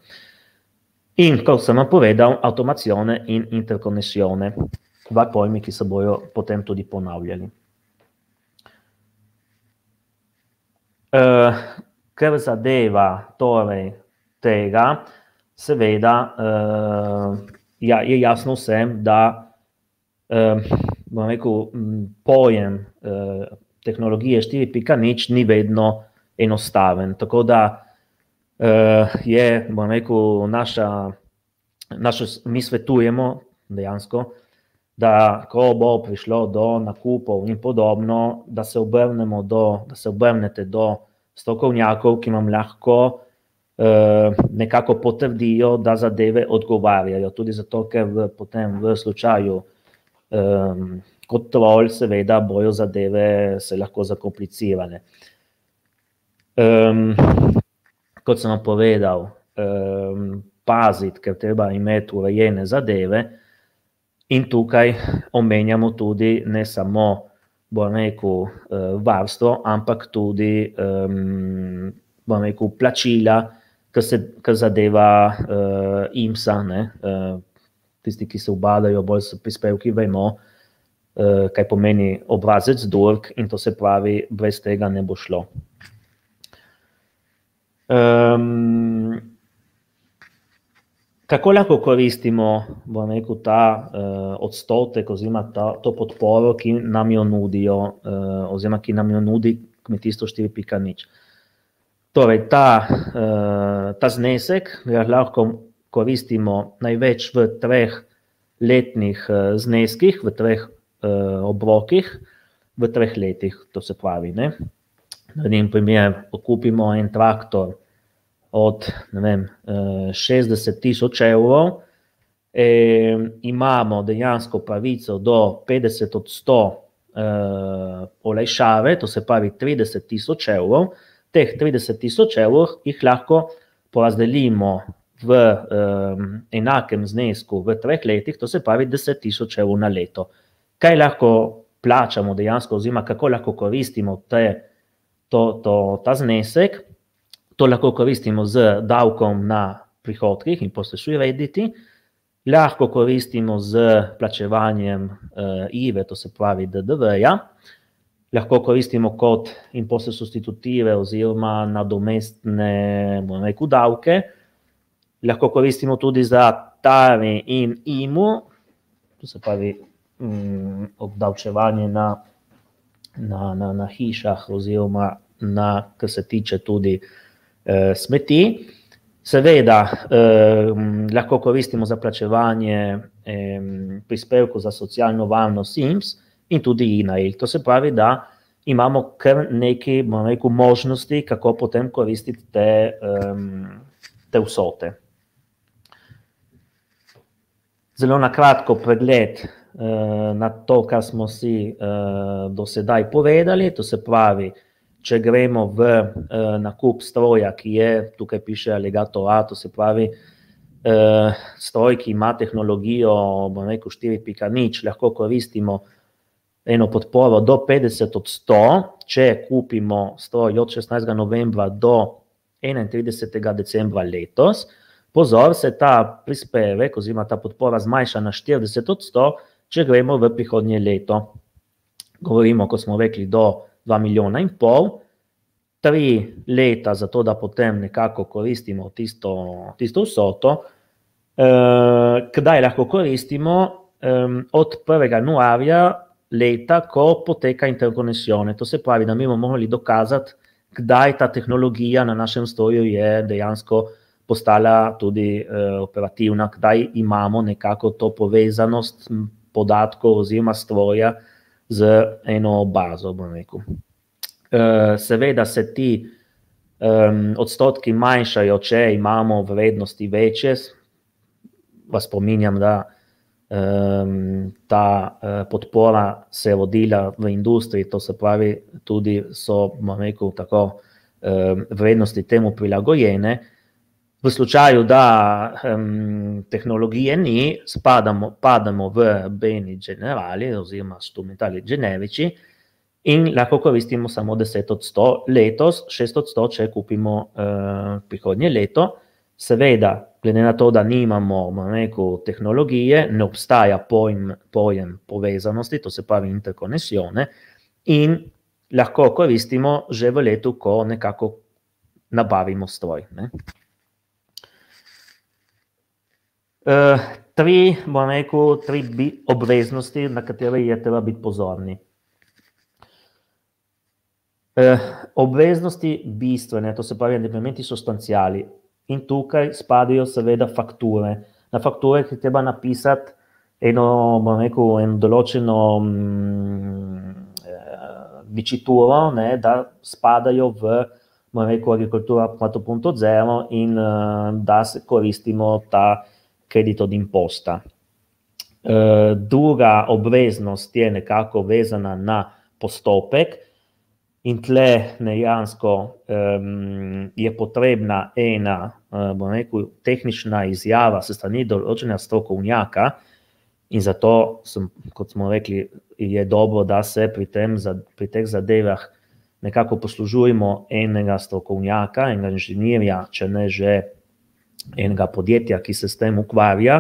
In kot sem vam povedal, avtomacijone in interkonesijone, dva pojmi, ki se bojo potem tudi ponavljali. Eh, Ker zadeva torej tega, seveda eh, ja, je jasno vsem, da eh, pojem tehnologije 4.0 ni vedno enostaven. Tako da vsega, uh, je, bom rekel, naša, naša, mi svetujemo dejansko, da ko bo prišlo do nakupov in podobno, da se obrnemo do, da se obrnete do strokovnjakov, ki vam lahko uh, nekako potrdijo, da zadeve odgovarjajo. Tudi zato, ker v, potem v slučaju um, kot trolj seveda bojo zadeve se lahko zakomplicirane. Um, kot sem vam povedal, um, paziti, ker treba imeti urejene zadeve. In tukaj omenjamo tudi ne samo, bo rekel, eh, varstvo, ampak tudi, um, ehm, bo rekel, plačila, kar, se, kar zadeva uh, IMSA. Ne? Uh, tisti, ki se obadajo bolj s prispevki, vemo, uh, kaj pomeni obrazec DORK in to se pravi, brez tega ne bo šlo.
Um,
kako lahko koristimo rekel, ta uh, odstotek, oziroma ta, to podporo, ki nam jo nudijo, uh, oziroma ki nam jo nudi kmetijstvo 4.0? Torej, ta, uh, ta znesek lahko koristimo največ v treh letnih uh, zneskih, v treh uh, obrokih, v treh letih, to se pravi. Ne? Na primer, kupimo en traktor od vem, 60 eh, tisoč evrov, e, imamo dejansko pravico do 50 od 100 e, eh, olejšave, to se pravi 30 tisoč evrov. Teh 30 tisoč evrov jih lahko porazdelimo v e, enakem znesku v treh letih, to se pravi 10 tisoč evrov na leto. Kaj lahko plačamo dejansko, oziroma kako lahko koristimo te, to, to, ta znesek? to lahko koristimo z davkom na prihodkih in poslušuje vedeti, lahko koristimo z plačevanjem uh, eh, IVE, to se pravi DDV-ja, lahko koristimo kot in sustitutive oziroma nadomestne rekel, davke, lahko koristimo tudi za TARI in IMU, to se pravi um, obdavčevanje na, na, na, na hišah oziroma na, kar se tiče tudi uh, eh, smeti. Seveda eh, lahko koristimo za plačevanje eh, prispevkov za socialno varnost SIMS in tudi INAIL. To se pravi, da imamo kar neki, neki možnosti, kako potem koristiti te, eh, te vsote. Zelo na kratko pregled eh, na to, kar smo si eh, do sedaj povedali, to se pravi, da če gremo v uh, nakup stroja, ki je tukaj piše Allegato A, to se pravi, uh, stroj, ki ima tehnologijo, bomo rekel, 4. nič, lahko koristimo eno podporo do 50 od 100, če kupimo stroj od 16. novembra do 31. decembra letos. Pozor, se ta prispevek oziroma ta podpora zmanjša na 40 od 100, če gremo v prihodnje leto. Govorimo, ko smo rekli, do 2 milijona in pol, tri leta za to, da potem nekako koristimo tisto, tisto vsoto, eh, kdaj lahko koristimo od 1. januarja leta, ko poteka interkonesione. To se pravi, da mi bomo mogli dokazati, kdaj ta tehnologija na našem stroju je dejansko postala tudi eh, operativna, kdaj imamo nekako to povezanost podatkov oziroma stroja, z eno bazo. Rekel. Eh, seveda se ti odstotki manjšajo, če imamo v vrednosti večje. Vas pominjam, da ta eh, podpora se je vodila v industriji, to se pravi, tudi so rekel, tako, vrednosti temu prilagojene. V slučaju, da um, tehnologije ni, spadamo, padamo v Beni Genevali, oziroma Stumitali Genevici, in lahko koristimo samo 10 odstotkov letos, 6 odstotkov, če kupimo uh, prihodnje leto. Seveda, glede na to, da nimamo neko tehnologije, ne obstaja pojm, pojem povezanosti, to se pravi interkonesione, in lahko koristimo že v letu, ko nekako nabavimo stroj. Ne. Eh, tri, bom rekel, tri bi obveznosti, na katere je treba biti pozorni. Uh, obveznosti bistvene, to se pravi endepementi substancijali in tukaj spadajo seveda fakture. Na fakture je treba napisati eno, bom rekel, eno določeno mm, eh, vičituro, ne, da spadajo v, bom rekel, agrikultura 4.0 in uh, da se koristimo ta uh, kredito d'imposta. Uh, druga obveznost je nekako vezana na postopek in tle nejansko um, je potrebna ena uh, bom rekel, tehnična izjava se strani določenja strokovnjaka in zato, sem, kot smo rekli, je dobro, da se pri, tem, za, pri teh zadevah nekako poslužujemo enega strokovnjaka, enega inženirja, če ne že enega podjetja, ki se s tem ukvarja.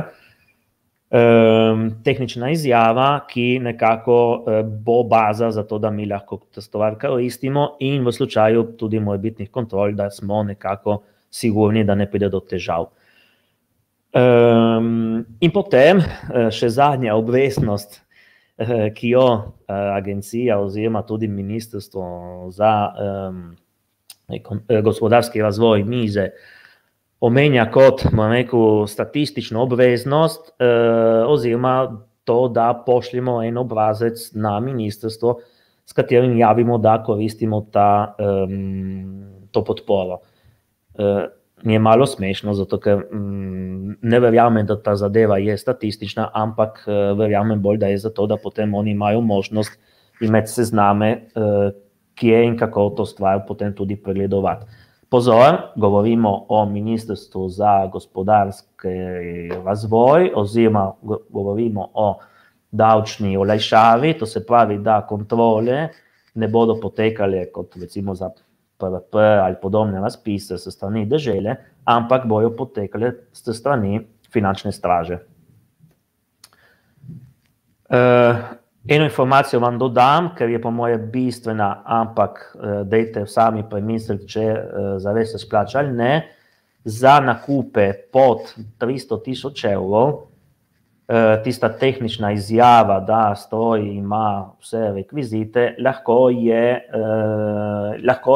Ehm, tehnična izjava, ki nekako eh, bo baza za to, da mi lahko testovar koristimo in v slučaju tudi moj bitnih kontrol, da smo nekako sigurni, da ne pride do težav. Ehm, in potem eh, še zadnja obvesnost, eh, ki jo agencija oziroma tudi ministrstvo za ehm, gospodarski razvoj, mize, vse, omenja kot neko statistično obveznost, eh, oziroma to, da pošljemo en obrazec na ministrstvo, s katerim javimo, da koristimo ta, to podporo. Eh, mi je malo smešno, zato ker ne verjamem, da ta zadeva je statistična, ampak eh, verjamem bolj, da je zato, da potem oni imajo možnost imeti sezname, kje in kako to stvar potem tudi pregledovati pozor, govorimo o Ministrstvu za gospodarski razvoj, oziroma govorimo o davčni olajšavi, to se pravi, da kontrole ne bodo potekale kot recimo za PRP ali podobne razpise s strani države, ampak bodo potekale s strani finančne straže. Eh, Eno informacijo vam dodam, ker je po moje bistvena, ampak eh, dejte sami premisliti, če eh, zaves se splača ali ne. Za nakupe pod 300 tisoč evrov, eh, tista tehnična izjava, da stroj ima vse rekvizite, lahko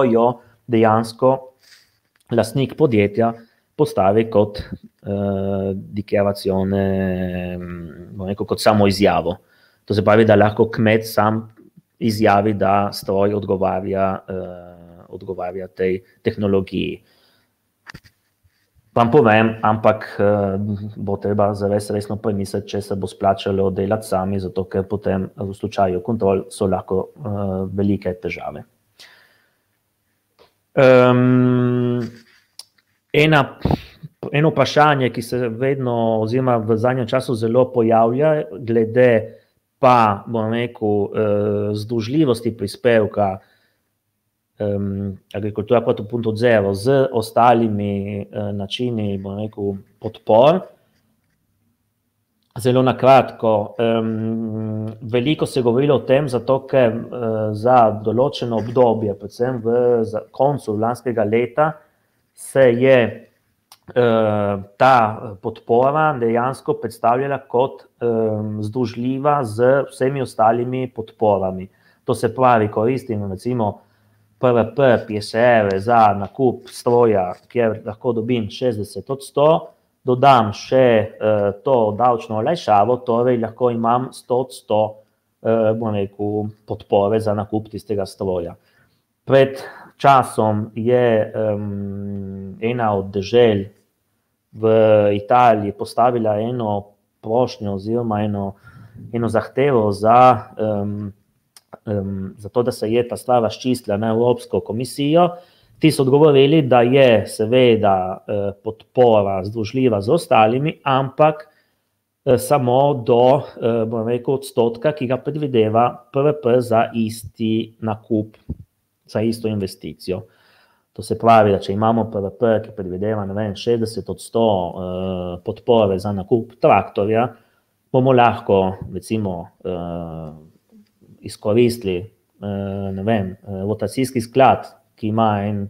jo dejansko lasnik podjetja postavi kot deklaracijone, kot samo izjavo. To se pravi, da lahko kmet sam izjavi, da stroj odgovarja, uh, odgovarja tej tehnologiji. Vam povem, ampak uh, bo treba zares resno premisliti, če se bo splačalo delati sami, zato ker potem v slučaju kontrol so lahko uh, velike težave. Um, ena, eno vprašanje, ki se vedno oziroma v zadnjem času zelo pojavlja glede uh, pa bomo rekel, eh, združljivosti prispevka um, agrikultura kot punto zero z ostalimi uh, načini, bomo rekel, podpor. Zelo na kratko, um, veliko se je govorilo o tem, zato ker uh, za določeno obdobje, predvsem v koncu lanskega leta, se je ta podpora dejansko predstavljala kot um, združljiva z vsemi ostalimi podporami. To se pravi, koristimo recimo PVP, PSR za nakup stroja, kjer lahko dobim 60 od 100, dodam še uh, to davčno olajšavo, torej lahko imam 100 od 100 uh, e, bom rekel, podpore za nakup tistega stroja. Pred časom je um, ena od dežel v Italiji postavila eno prošnjo oziroma eno, eno zahtevo za, um, um, za to, da se je ta stvar razčistila na Evropsko komisijo. Ti so odgovorili, da je seveda eh, podpora združljiva z ostalimi, ampak eh, samo do eh, rekel, odstotka, ki ga predvideva PVP za isti nakup, za isto investicijo. Eh, To se pravi, da če imamo PVP, ki predvideva vem, 60 od 100 uh, eh, podpore za nakup traktorja, bomo lahko recimo, uh, izkoristili uh, vem, uh, rotacijski sklad, ki ima en,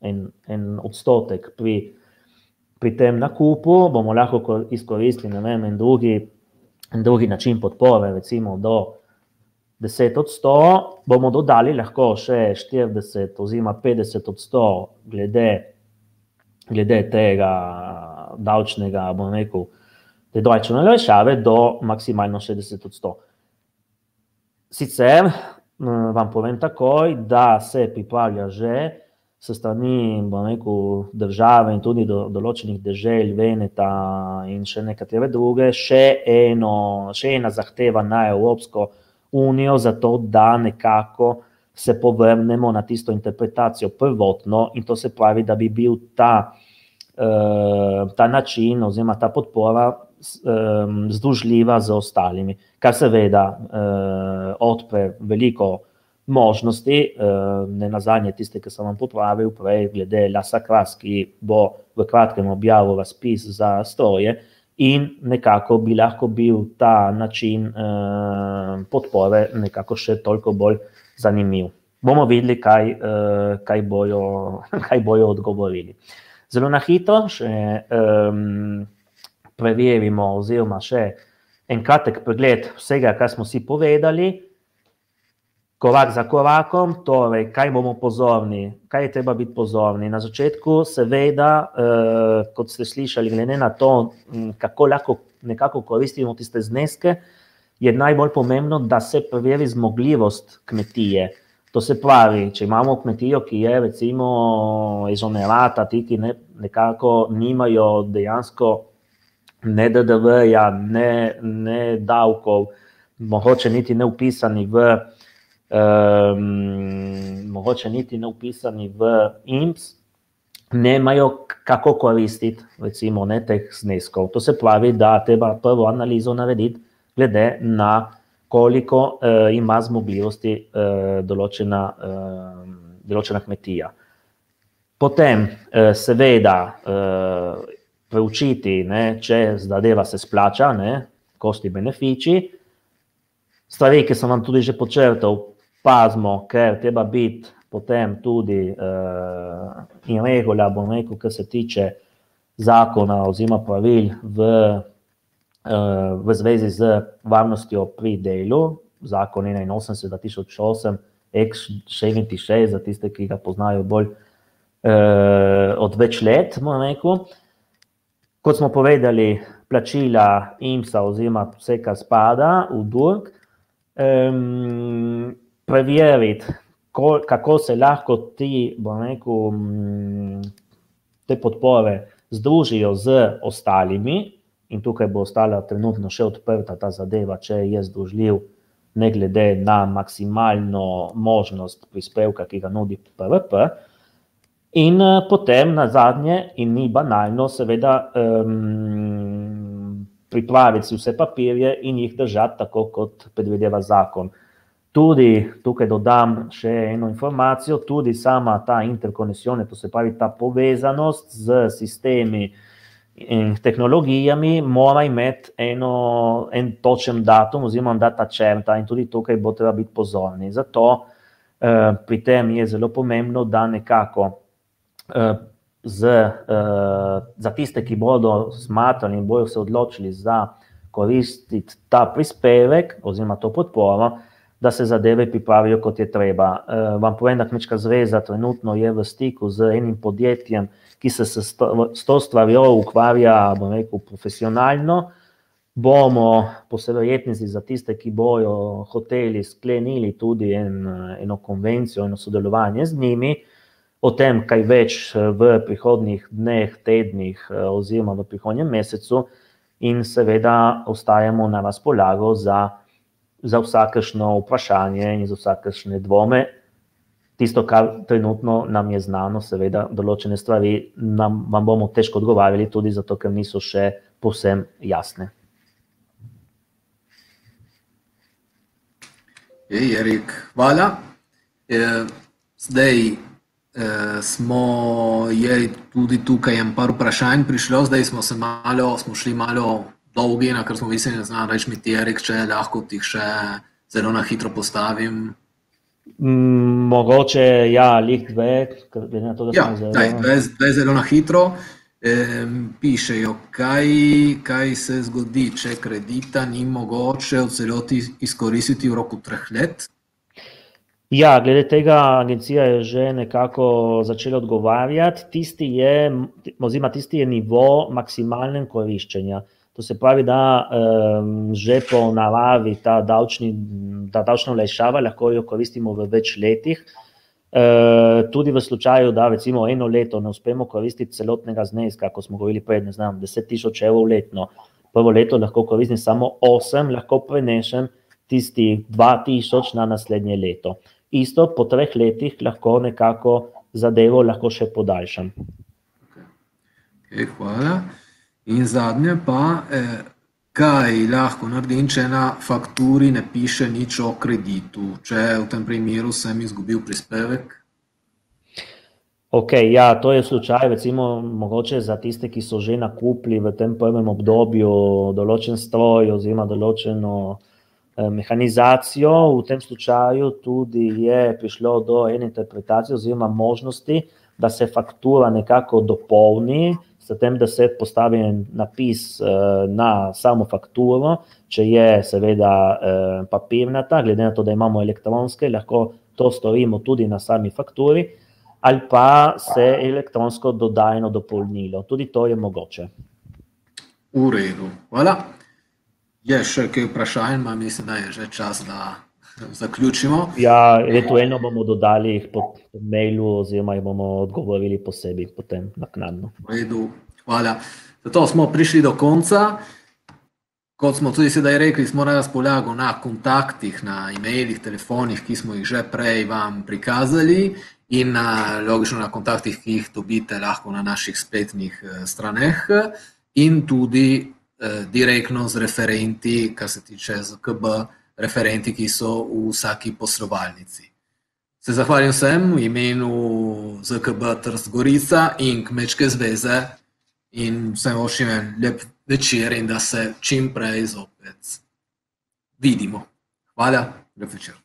en, en odstotek pri, pri tem nakupu, bomo lahko izkoristili vem, en, drugi, en drugi način podpore, recimo do 10 odstotkov, bomo dodali lahko še 40 oziroma 50 odstotkov glede, glede tega davčnega, bomo rekel, te dojčene lešave do maksimalno 60 odstotkov. Sicer vam povem takoj, da se pripravlja že s strani rekel, države in tudi do, določenih držav, Veneta in še nekatere druge, še, eno, še ena zahteva na evropsko področje unijo za to, da nekako se povrnemo na tisto interpretacijo prvotno in to se pravi, da bi bil ta, eh, ta način oziroma ta podpora ehm, združljiva z ostalimi, kar seveda eh, odpre veliko možnosti, eh, ne nazadnje tiste, ki sem vam popravil prej, glede Lasa Kras, ki bo v kratkem objavil razpis za stroje, in nekako bi lahko bil ta način eh, podpore nekako še toliko bolj zanimiv. Bomo videli, kaj, eh, kaj, bojo, kaj bojo odgovorili. Zelo na hitro še preverimo oziroma še en kratek pregled vsega, kar smo si povedali korak za korakom, torej, kaj bomo pozorni, kaj je treba biti pozorni. Na začetku, seveda, eh, kot ste slišali, glede na to, mm, kako lahko nekako koristimo tiste zneske, je najbolj pomembno, da se preveri zmogljivost kmetije. To se pravi, če imamo kmetijo, ki je recimo izomerata, ti, ki ne, nekako nimajo dejansko ne DDV-ja, ne, ne davkov, mogoče niti ne upisani v um, mogoče niti ne upisani v IMS, ne imajo kako koristiti, recimo, ne, teh zneskov. To se pravi, da treba prvo analizo narediti, glede na koliko uh, ima zmogljivosti uh, določena, uh, določena kmetija. Potem, uh, seveda, uh, preučiti, ne, če zadeva se splača, ne, kosti benefiči, stvari, ki sem vam tudi že počrtal, pazimo, ker treba biti potem tudi uh, in regula, bom rekel, kar se tiče zakona oziroma pravil v, uh, v zvezi z varnostjo pri delu, zakon 81 2008, X66, za tiste, ki ga poznajo bolj uh, od več let, moram rekel. Kot smo povedali, plačila IMSA oziroma vse, kar spada v DURG, um, ehm, preveriti, kako se lahko ti, bom rekel, mm, te podpore združijo z ostalimi. In tukaj bo ostala trenutno še odprta ta zadeva, če je združljiv, ne glede na maksimalno možnost prispevka, ki ga nudi PRP. In eh, potem, na zadnje, in ni banalno, seveda, um, pripraviti vse papirje in jih držati tako, kot predvideva zakon. Uh, Tudi tukaj dodam še eno informacijo, tudi sama ta interkonesione, to se pravi ta povezanost z sistemi in tehnologijami, mora imeti eno, en točen datum oziroma data črta in tudi tukaj bo treba biti pozorni. Zato eh, pri tem je zelo pomembno, da nekako eh, z, eh, za tiste, ki bodo smatrali in bojo se odločili za koristiti ta prispevek oziroma to podporo, da se zadeve pripravijo, kot je treba. Uh, vam povem, da Kmečka zveza trenutno je v stiku z enim podjetjem, ki se s to stvarjo ukvarja, bom rekel, profesionalno. Bomo posebej za tiste, ki bojo hoteli sklenili tudi en, eno konvencijo, eno sodelovanje z njimi, o tem, kaj več eh, v prihodnih dneh, tednih eh, oziroma v prihodnjem mesecu in seveda ostajamo na razpolago za uh, za vsakešno vprašanje in za vsakešne dvome. Tisto, kar trenutno nam je znano, seveda, določene stvari nam, vam bomo težko odgovarjali, tudi zato, ker niso še povsem jasne.
Je, Jerik, hvala. E, zdaj e, smo, je tudi tukaj en par vprašanj prišlo, zdaj smo se malo, smo šli malo dolgi, na kar smo mislili, da znaš mi ti reči, če lahko ti še zelo na hitro postavim.
Mm, mogoče ja, ali dve,
glede na to, da ja, se zdaj zelo... dve, dve zelo na hitro. Ehm, pišejo, kaj, kaj se zgodi, če kredita ni mogoče v celoti izkoristiti v roku treh let.
Ja, glede tega, agencija je že nekako začela odgovarjati. Tisti je, oziroma tisti je nivo maksimalnega koriščenja. To se pravi, da že po navadi ta, ta davčna lešava lahko jo koristimo v več letih. E, tudi v slučaju, da recimo eno leto ne uspemo koristiti celotnega zneska, kot smo govorili prej, ne znam, 10.000 evrov letno, prvo leto lahko koristim samo 8, lahko prenešem tisti 2000 na naslednje leto. Isto po treh letih lahko nekako zadevo lahko še podaljšam. Okay.
Okay, hvala. In zadnje pa, eh, kaj lahko naredim, če na fakturi ne piše nič o kreditu, če v tem primeru sem izgubil prispevek.
Ok, ja, to je slučaj, recimo, mogoče za tiste, ki so že nakupili v tem prvem obdobju določen stroj oziroma določeno eh, mehanizacijo, v tem slučaju tudi je prišlo do ene interpretacije oziroma možnosti, da se faktura nekako dopolni, Zatem, da se postavi napis eh, na samo fakturo, če je seveda eh, papirnata, glede na to, da imamo elektronske, lahko to storimo tudi na sami fakturi, ali pa se elektronsko dodajno dopolnilo. Tudi to je mogoče.
V redu. Hvala. Je še kaj vprašanj, ima mislim, da je že čas, da zaključimo.
Ja, rituelno bomo dodali jih po mailu, oziroma jih bomo odgovorili posebej, potem naknadno.
Hvala. Zato smo prišli do konca. Kot smo tudi sedaj rekli, smo na razpolago na kontaktih, na e-mailih, telefonih, ki smo jih že prej vam prikazali, in na, logično na kontaktih, ki jih dobite lahko na naših spletnih eh, straneh, in tudi eh, direktno z referenti, kar se tiče ZKB. Eh, referenti, ki so v vsaki poslovalnici. Se zahvaljujem vsem v imenu ZKB Trstgorica in Kmečke zveze in vsem ošim en lep
večer in da se čim prej zopet vidimo. Hvala, lep večer.